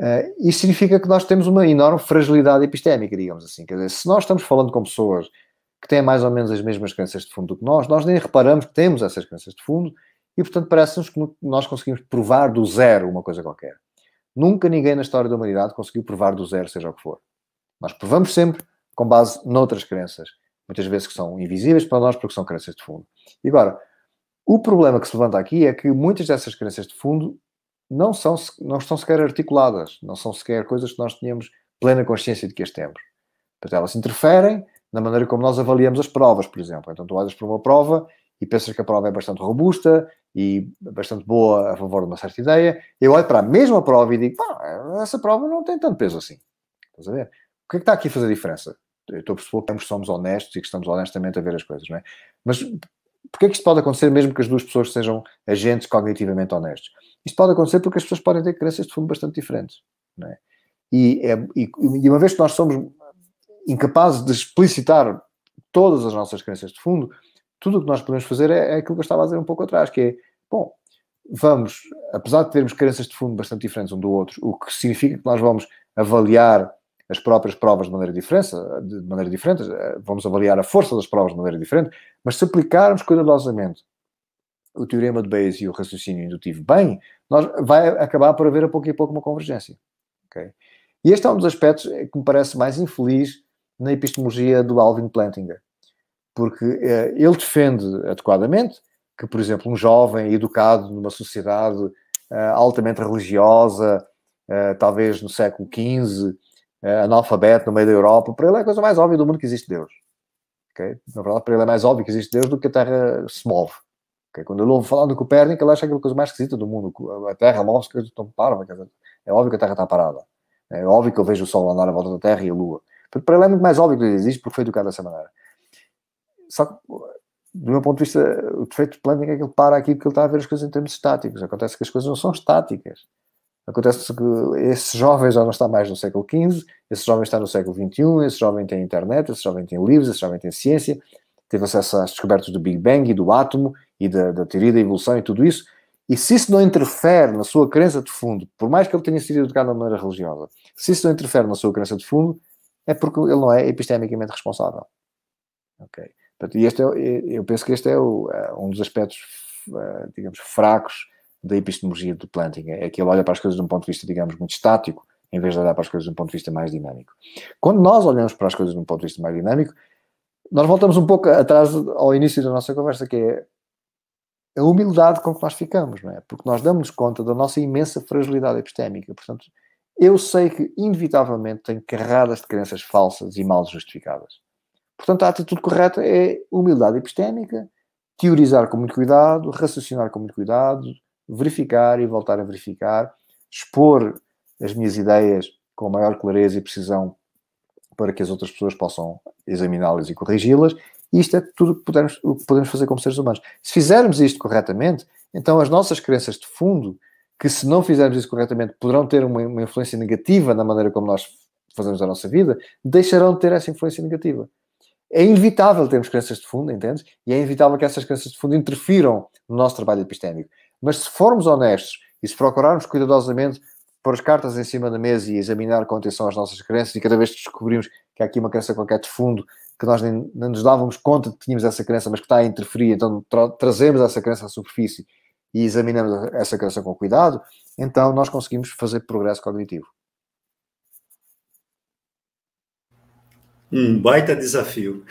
Uh, isso significa que nós temos uma enorme fragilidade epistémica, digamos assim. Quer dizer, se nós estamos falando com pessoas que têm mais ou menos as mesmas crenças de fundo do que nós, nós nem reparamos que temos essas crenças de fundo e, portanto, parece-nos que nós conseguimos provar do zero uma coisa qualquer. Nunca ninguém na história da humanidade conseguiu provar do zero, seja o que for. Nós provamos sempre com base noutras crenças, muitas vezes que são invisíveis para nós porque são crenças de fundo. E agora, o problema que se levanta aqui é que muitas dessas crenças de fundo não, são, não estão sequer articuladas, não são sequer coisas que nós tenhamos plena consciência de que as temos. Portanto, elas interferem na maneira como nós avaliamos as provas, por exemplo. Então, tu olhas para uma prova e pensas que a prova é bastante robusta e bastante boa a favor de uma certa ideia. Eu olho para a mesma prova e digo, pá, essa prova não tem tanto peso assim. Estás a ver? O que é que está aqui a fazer diferença? Eu estou a perceber que ambos somos honestos e que estamos honestamente a ver as coisas, não é? Mas porquê é que isto pode acontecer mesmo que as duas pessoas sejam agentes cognitivamente honestos? Isto pode acontecer porque as pessoas podem ter crenças de fundo bastante diferentes, não é? E, é, e, e uma vez que nós somos incapazes de explicitar todas as nossas crenças de fundo, tudo o que nós podemos fazer é, é aquilo que eu estava a dizer um pouco atrás, que é, bom, vamos, apesar de termos crenças de fundo bastante diferentes um do outro, o que significa que nós vamos avaliar as próprias provas de maneira diferente, de maneira diferente, vamos avaliar a força das provas de maneira diferente, mas se aplicarmos cuidadosamente o teorema de Bayes e o raciocínio indutivo bem, nós vai acabar por haver a pouco e pouco uma convergência. ok? E este é um dos aspectos que me parece mais infeliz na epistemologia do Alvin Plantinga, porque eh, ele defende adequadamente que, por exemplo, um jovem educado numa sociedade eh, altamente religiosa, eh, talvez no século XV, analfabeto no meio da Europa, para ele é a coisa mais óbvia do mundo que existe Deus. Okay? Na verdade, para ele é mais óbvio que existe Deus do que a Terra se move. Okay? Quando ele ouve falar do Copérnico, ele acha que é a coisa mais esquisita do mundo. A Terra move-se, que estão É óbvio que a Terra está parada. É óbvio que eu vejo o Sol andar à volta da Terra e a Lua. Para ela é muito mais óbvio que existe porque foi educado dessa maneira. Só que, do meu ponto de vista, o defeito de planting é que ele para aqui porque ele está a ver as coisas em termos estáticos. Acontece que as coisas não são estáticas. Acontece que esse jovem já não está mais no século XV, esse jovem está no século XXI, esse jovem tem internet, esse jovem tem livros, esse jovem tem ciência, teve acesso às descobertas do Big Bang e do átomo e da, da teoria da evolução e tudo isso. E se isso não interfere na sua crença de fundo, por mais que ele tenha sido educado de maneira religiosa, se isso não interfere na sua crença de fundo, é porque ele não é epistemicamente responsável. Ok? Portanto, e este é, eu penso que este é o, é um dos aspectos, eh, digamos, fracos da epistemologia de Planting, é, é que ele olha para as coisas de um ponto de vista, digamos, muito estático, em vez de olhar para as coisas de um ponto de vista mais dinâmico. Quando nós olhamos para as coisas de um ponto de vista mais dinâmico, nós voltamos um pouco atrás ao início da nossa conversa, que é a humildade com que nós ficamos, não é? Porque nós damos conta da nossa imensa fragilidade epistémica. Portanto, eu sei que, inevitavelmente, tenho carradas de crenças falsas e mal justificadas. Portanto, a atitude correta é humildade epistémica, teorizar com muito cuidado, raciocinar com muito cuidado, verificar e voltar a verificar, expor as minhas ideias com a maior clareza e precisão para que as outras pessoas possam examiná-las e corrigi-las. Isto é tudo que podemos, o que podemos fazer como seres humanos. Se fizermos isto corretamente, então as nossas crenças de fundo que se não fizermos isso corretamente poderão ter uma, uma influência negativa na maneira como nós fazemos a nossa vida, deixarão de ter essa influência negativa. É inevitável termos crenças de fundo, entende? E é inevitável que essas crenças de fundo interfiram no nosso trabalho epistémico. Mas se formos honestos e se procurarmos cuidadosamente pôr as cartas em cima da mesa e examinar com atenção as nossas crenças e cada vez que descobrimos que há aqui uma crença qualquer de fundo que nós nem, nem nos dávamos conta de que tínhamos essa crença, mas que está a interferir, então tra trazemos essa crença à superfície e examinamos essa criança com cuidado, então nós conseguimos fazer progresso cognitivo. Um baita desafio.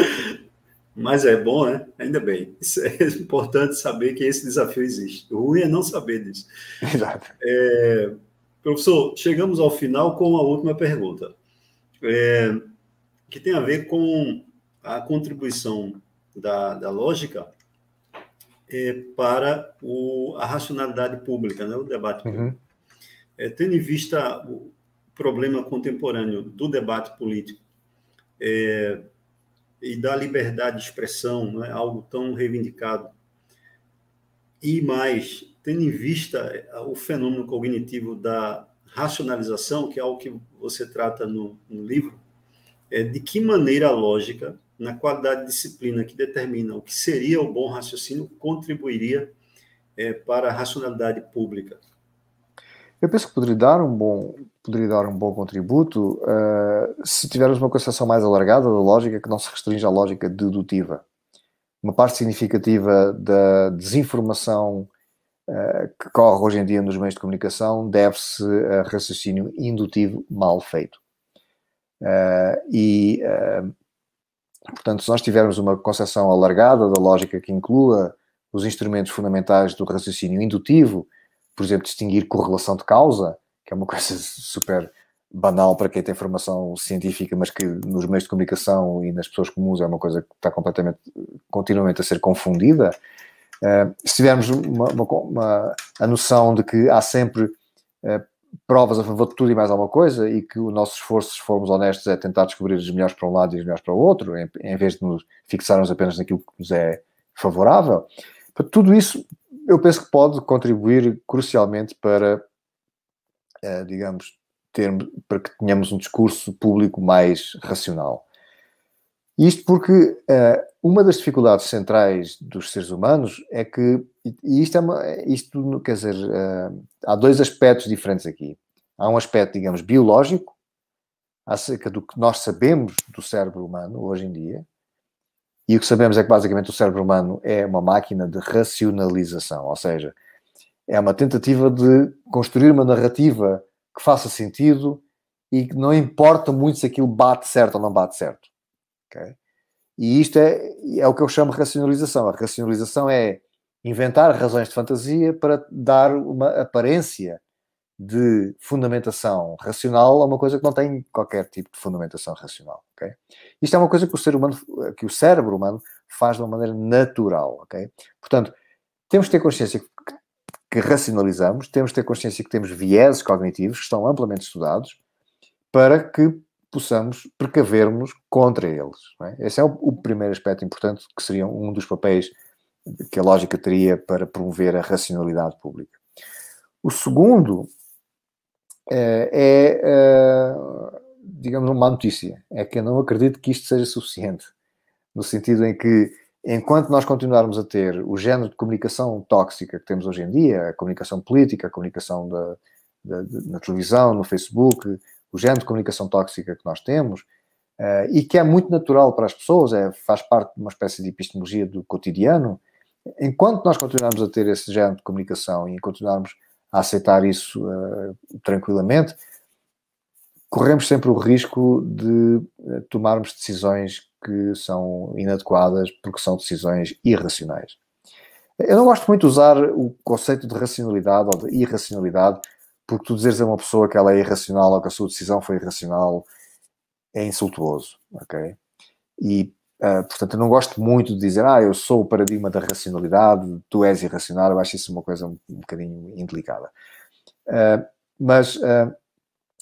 Mas é bom, né? Ainda bem. Isso é importante saber que esse desafio existe. O ruim é não saber disso. Exato. É, professor, chegamos ao final com a última pergunta, é, que tem a ver com a contribuição da, da lógica é, para o, a racionalidade pública, né, o debate uhum. público. Uhum. É, tendo em vista o problema contemporâneo do debate político é, e da liberdade de expressão, né, algo tão reivindicado, e mais, tendo em vista é, o fenômeno cognitivo da racionalização, que é algo que você trata no, no livro, é, de que maneira a lógica na qualidade de disciplina que determina o que seria o bom raciocínio, contribuiria é, para a racionalidade pública. Eu penso que poderia dar um bom, poderia dar um bom contributo uh, se tivermos uma concepção mais alargada da lógica que não se restringe à lógica dedutiva. Uma parte significativa da desinformação uh, que corre hoje em dia nos meios de comunicação deve-se a raciocínio indutivo mal feito. Uh, e Portanto, se nós tivermos uma concepção alargada da lógica que inclua os instrumentos fundamentais do raciocínio indutivo, por exemplo, distinguir correlação de causa, que é uma coisa super banal para quem tem formação científica, mas que nos meios de comunicação e nas pessoas comuns é uma coisa que está completamente, continuamente a ser confundida. Eh, se tivermos uma, uma, uma, a noção de que há sempre eh, provas a favor de tudo e mais alguma coisa e que o nosso esforço, se formos honestos, é tentar descobrir os melhores para um lado e os melhores para o outro, em, em vez de nos fixarmos apenas naquilo que nos é favorável. Para tudo isso, eu penso que pode contribuir crucialmente para, eh, digamos, termos, para que tenhamos um discurso público mais racional. Isto porque uh, uma das dificuldades centrais dos seres humanos é que, e isto, é uma, isto quer dizer, uh, há dois aspectos diferentes aqui. Há um aspecto, digamos, biológico, acerca do que nós sabemos do cérebro humano hoje em dia, e o que sabemos é que basicamente o cérebro humano é uma máquina de racionalização, ou seja, é uma tentativa de construir uma narrativa que faça sentido e que não importa muito se aquilo bate certo ou não bate certo. Okay? E isto é, é o que eu chamo de racionalização. A racionalização é inventar razões de fantasia para dar uma aparência de fundamentação racional a uma coisa que não tem qualquer tipo de fundamentação racional, Isto é uma coisa que o ser humano, que o cérebro humano faz de uma maneira natural, Portanto, temos que ter consciência que, que racionalizamos, temos que ter consciência que temos vieses cognitivos que estão amplamente estudados para que possamos precavermos contra eles. É? Esse é o, o, primeiro aspecto importante, que seria um dos papéis que a lógica teria para promover a racionalidade pública. O segundo eh, é, é digamos, uma notícia, é que eu não acredito que isto seja suficiente, no sentido em que enquanto nós continuarmos a ter o género de comunicação tóxica que temos hoje em dia, a comunicação política, a comunicação da, da, na televisão, no Facebook, o género de comunicação tóxica que nós temos, uh, e que é muito natural para as pessoas, é, faz parte de uma espécie de epistemologia do cotidiano. Enquanto nós continuarmos a ter esse género de comunicação e continuarmos a aceitar isso uh, tranquilamente, corremos sempre o risco de eh, tomarmos decisões que são inadequadas porque são decisões irracionais. Eu não gosto muito de usar o conceito de racionalidade ou de irracionalidade porque tu dizeres a uma pessoa que ela é irracional ou que a sua decisão foi irracional é insultuoso, ok? E, uh, portanto, eu não gosto muito de dizer, ah, eu sou o paradigma da racionalidade, tu és irracional, eu acho isso uma coisa um, um bocadinho indelicada. Uh, mas, uh,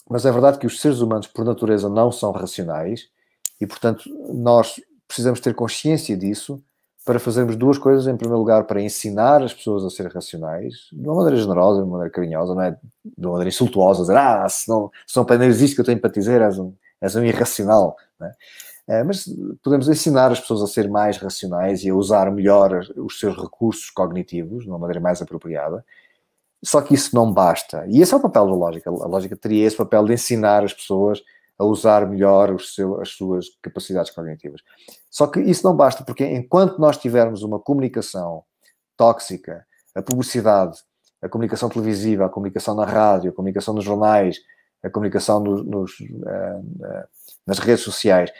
mas é verdade que os seres humanos, por natureza, não são racionais e, portanto, nós precisamos ter consciência disso para fazermos duas coisas. Em primeiro lugar, para ensinar as pessoas a serem racionais, de uma maneira generosa, de uma maneira carinhosa, não é? De uma maneira insultuosa, dizer, ah, se não, se não aprenderes isto que eu tenho para te dizer, és um, és um irracional, não é? É, mas podemos ensinar as pessoas a ser mais racionais e a usar melhor os seus recursos cognitivos de uma maneira mais apropriada. Só que isso não basta. E esse é o papel da lógica. A lógica teria esse papel de ensinar as pessoas a usar melhor seu, as suas capacidades cognitivas. Só que isso não basta, porque enquanto nós tivermos uma comunicação tóxica, a publicidade, a comunicação televisiva, a comunicação na rádio, a comunicação nos jornais, a comunicação nos, nos, eh, eh, nas redes sociais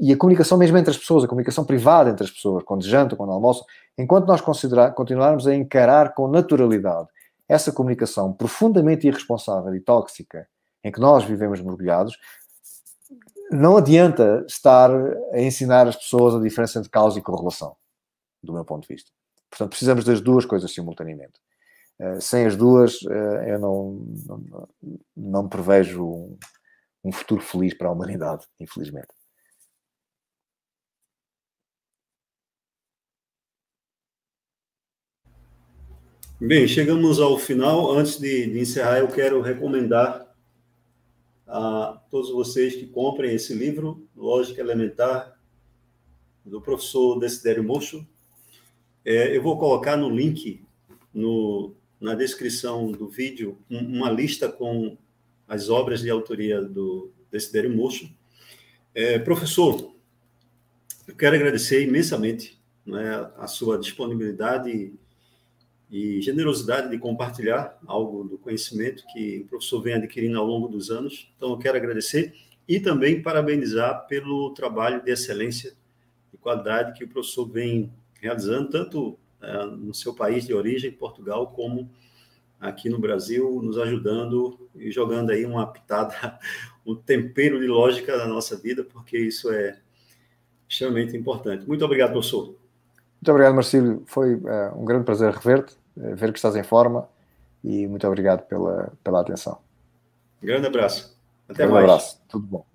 e a comunicação mesmo entre as pessoas, a comunicação privada entre as pessoas, quando jantam, quando almoçam, enquanto nós continuarmos a encarar com naturalidade essa comunicação profundamente irresponsável e tóxica em que nós vivemos mergulhados, não adianta estar a ensinar as pessoas a diferença entre causa e correlação, do meu ponto de vista. Portanto, precisamos das duas coisas simultaneamente. Uh, sem as duas, uh, eu não, não, não prevejo um, um futuro feliz para a humanidade, infelizmente. Bem, chegamos ao final. Antes de, de encerrar, eu quero recomendar a todos vocês que comprem esse livro, Lógica Elementar, do professor Decidério Mocho. É, eu vou colocar no link, no, na descrição do vídeo, um, uma lista com as obras de autoria do Decidério Mocho. É, professor, eu quero agradecer imensamente né, a sua disponibilidade e generosidade de compartilhar algo do conhecimento que o professor vem adquirindo ao longo dos anos. Então, eu quero agradecer e também parabenizar pelo trabalho de excelência e qualidade que o professor vem realizando, tanto é, no seu país de origem, Portugal, como aqui no Brasil, nos ajudando e jogando aí uma pitada, um tempero de lógica na nossa vida, porque isso é extremamente importante. Muito obrigado, professor. Muito obrigado, Marcílio. Foi uh, um grande prazer rever-te eh, ver que estás em forma e muito obrigado pela, pela atenção. Grande abraço. Até Grande mais. abraço. Tudo bom.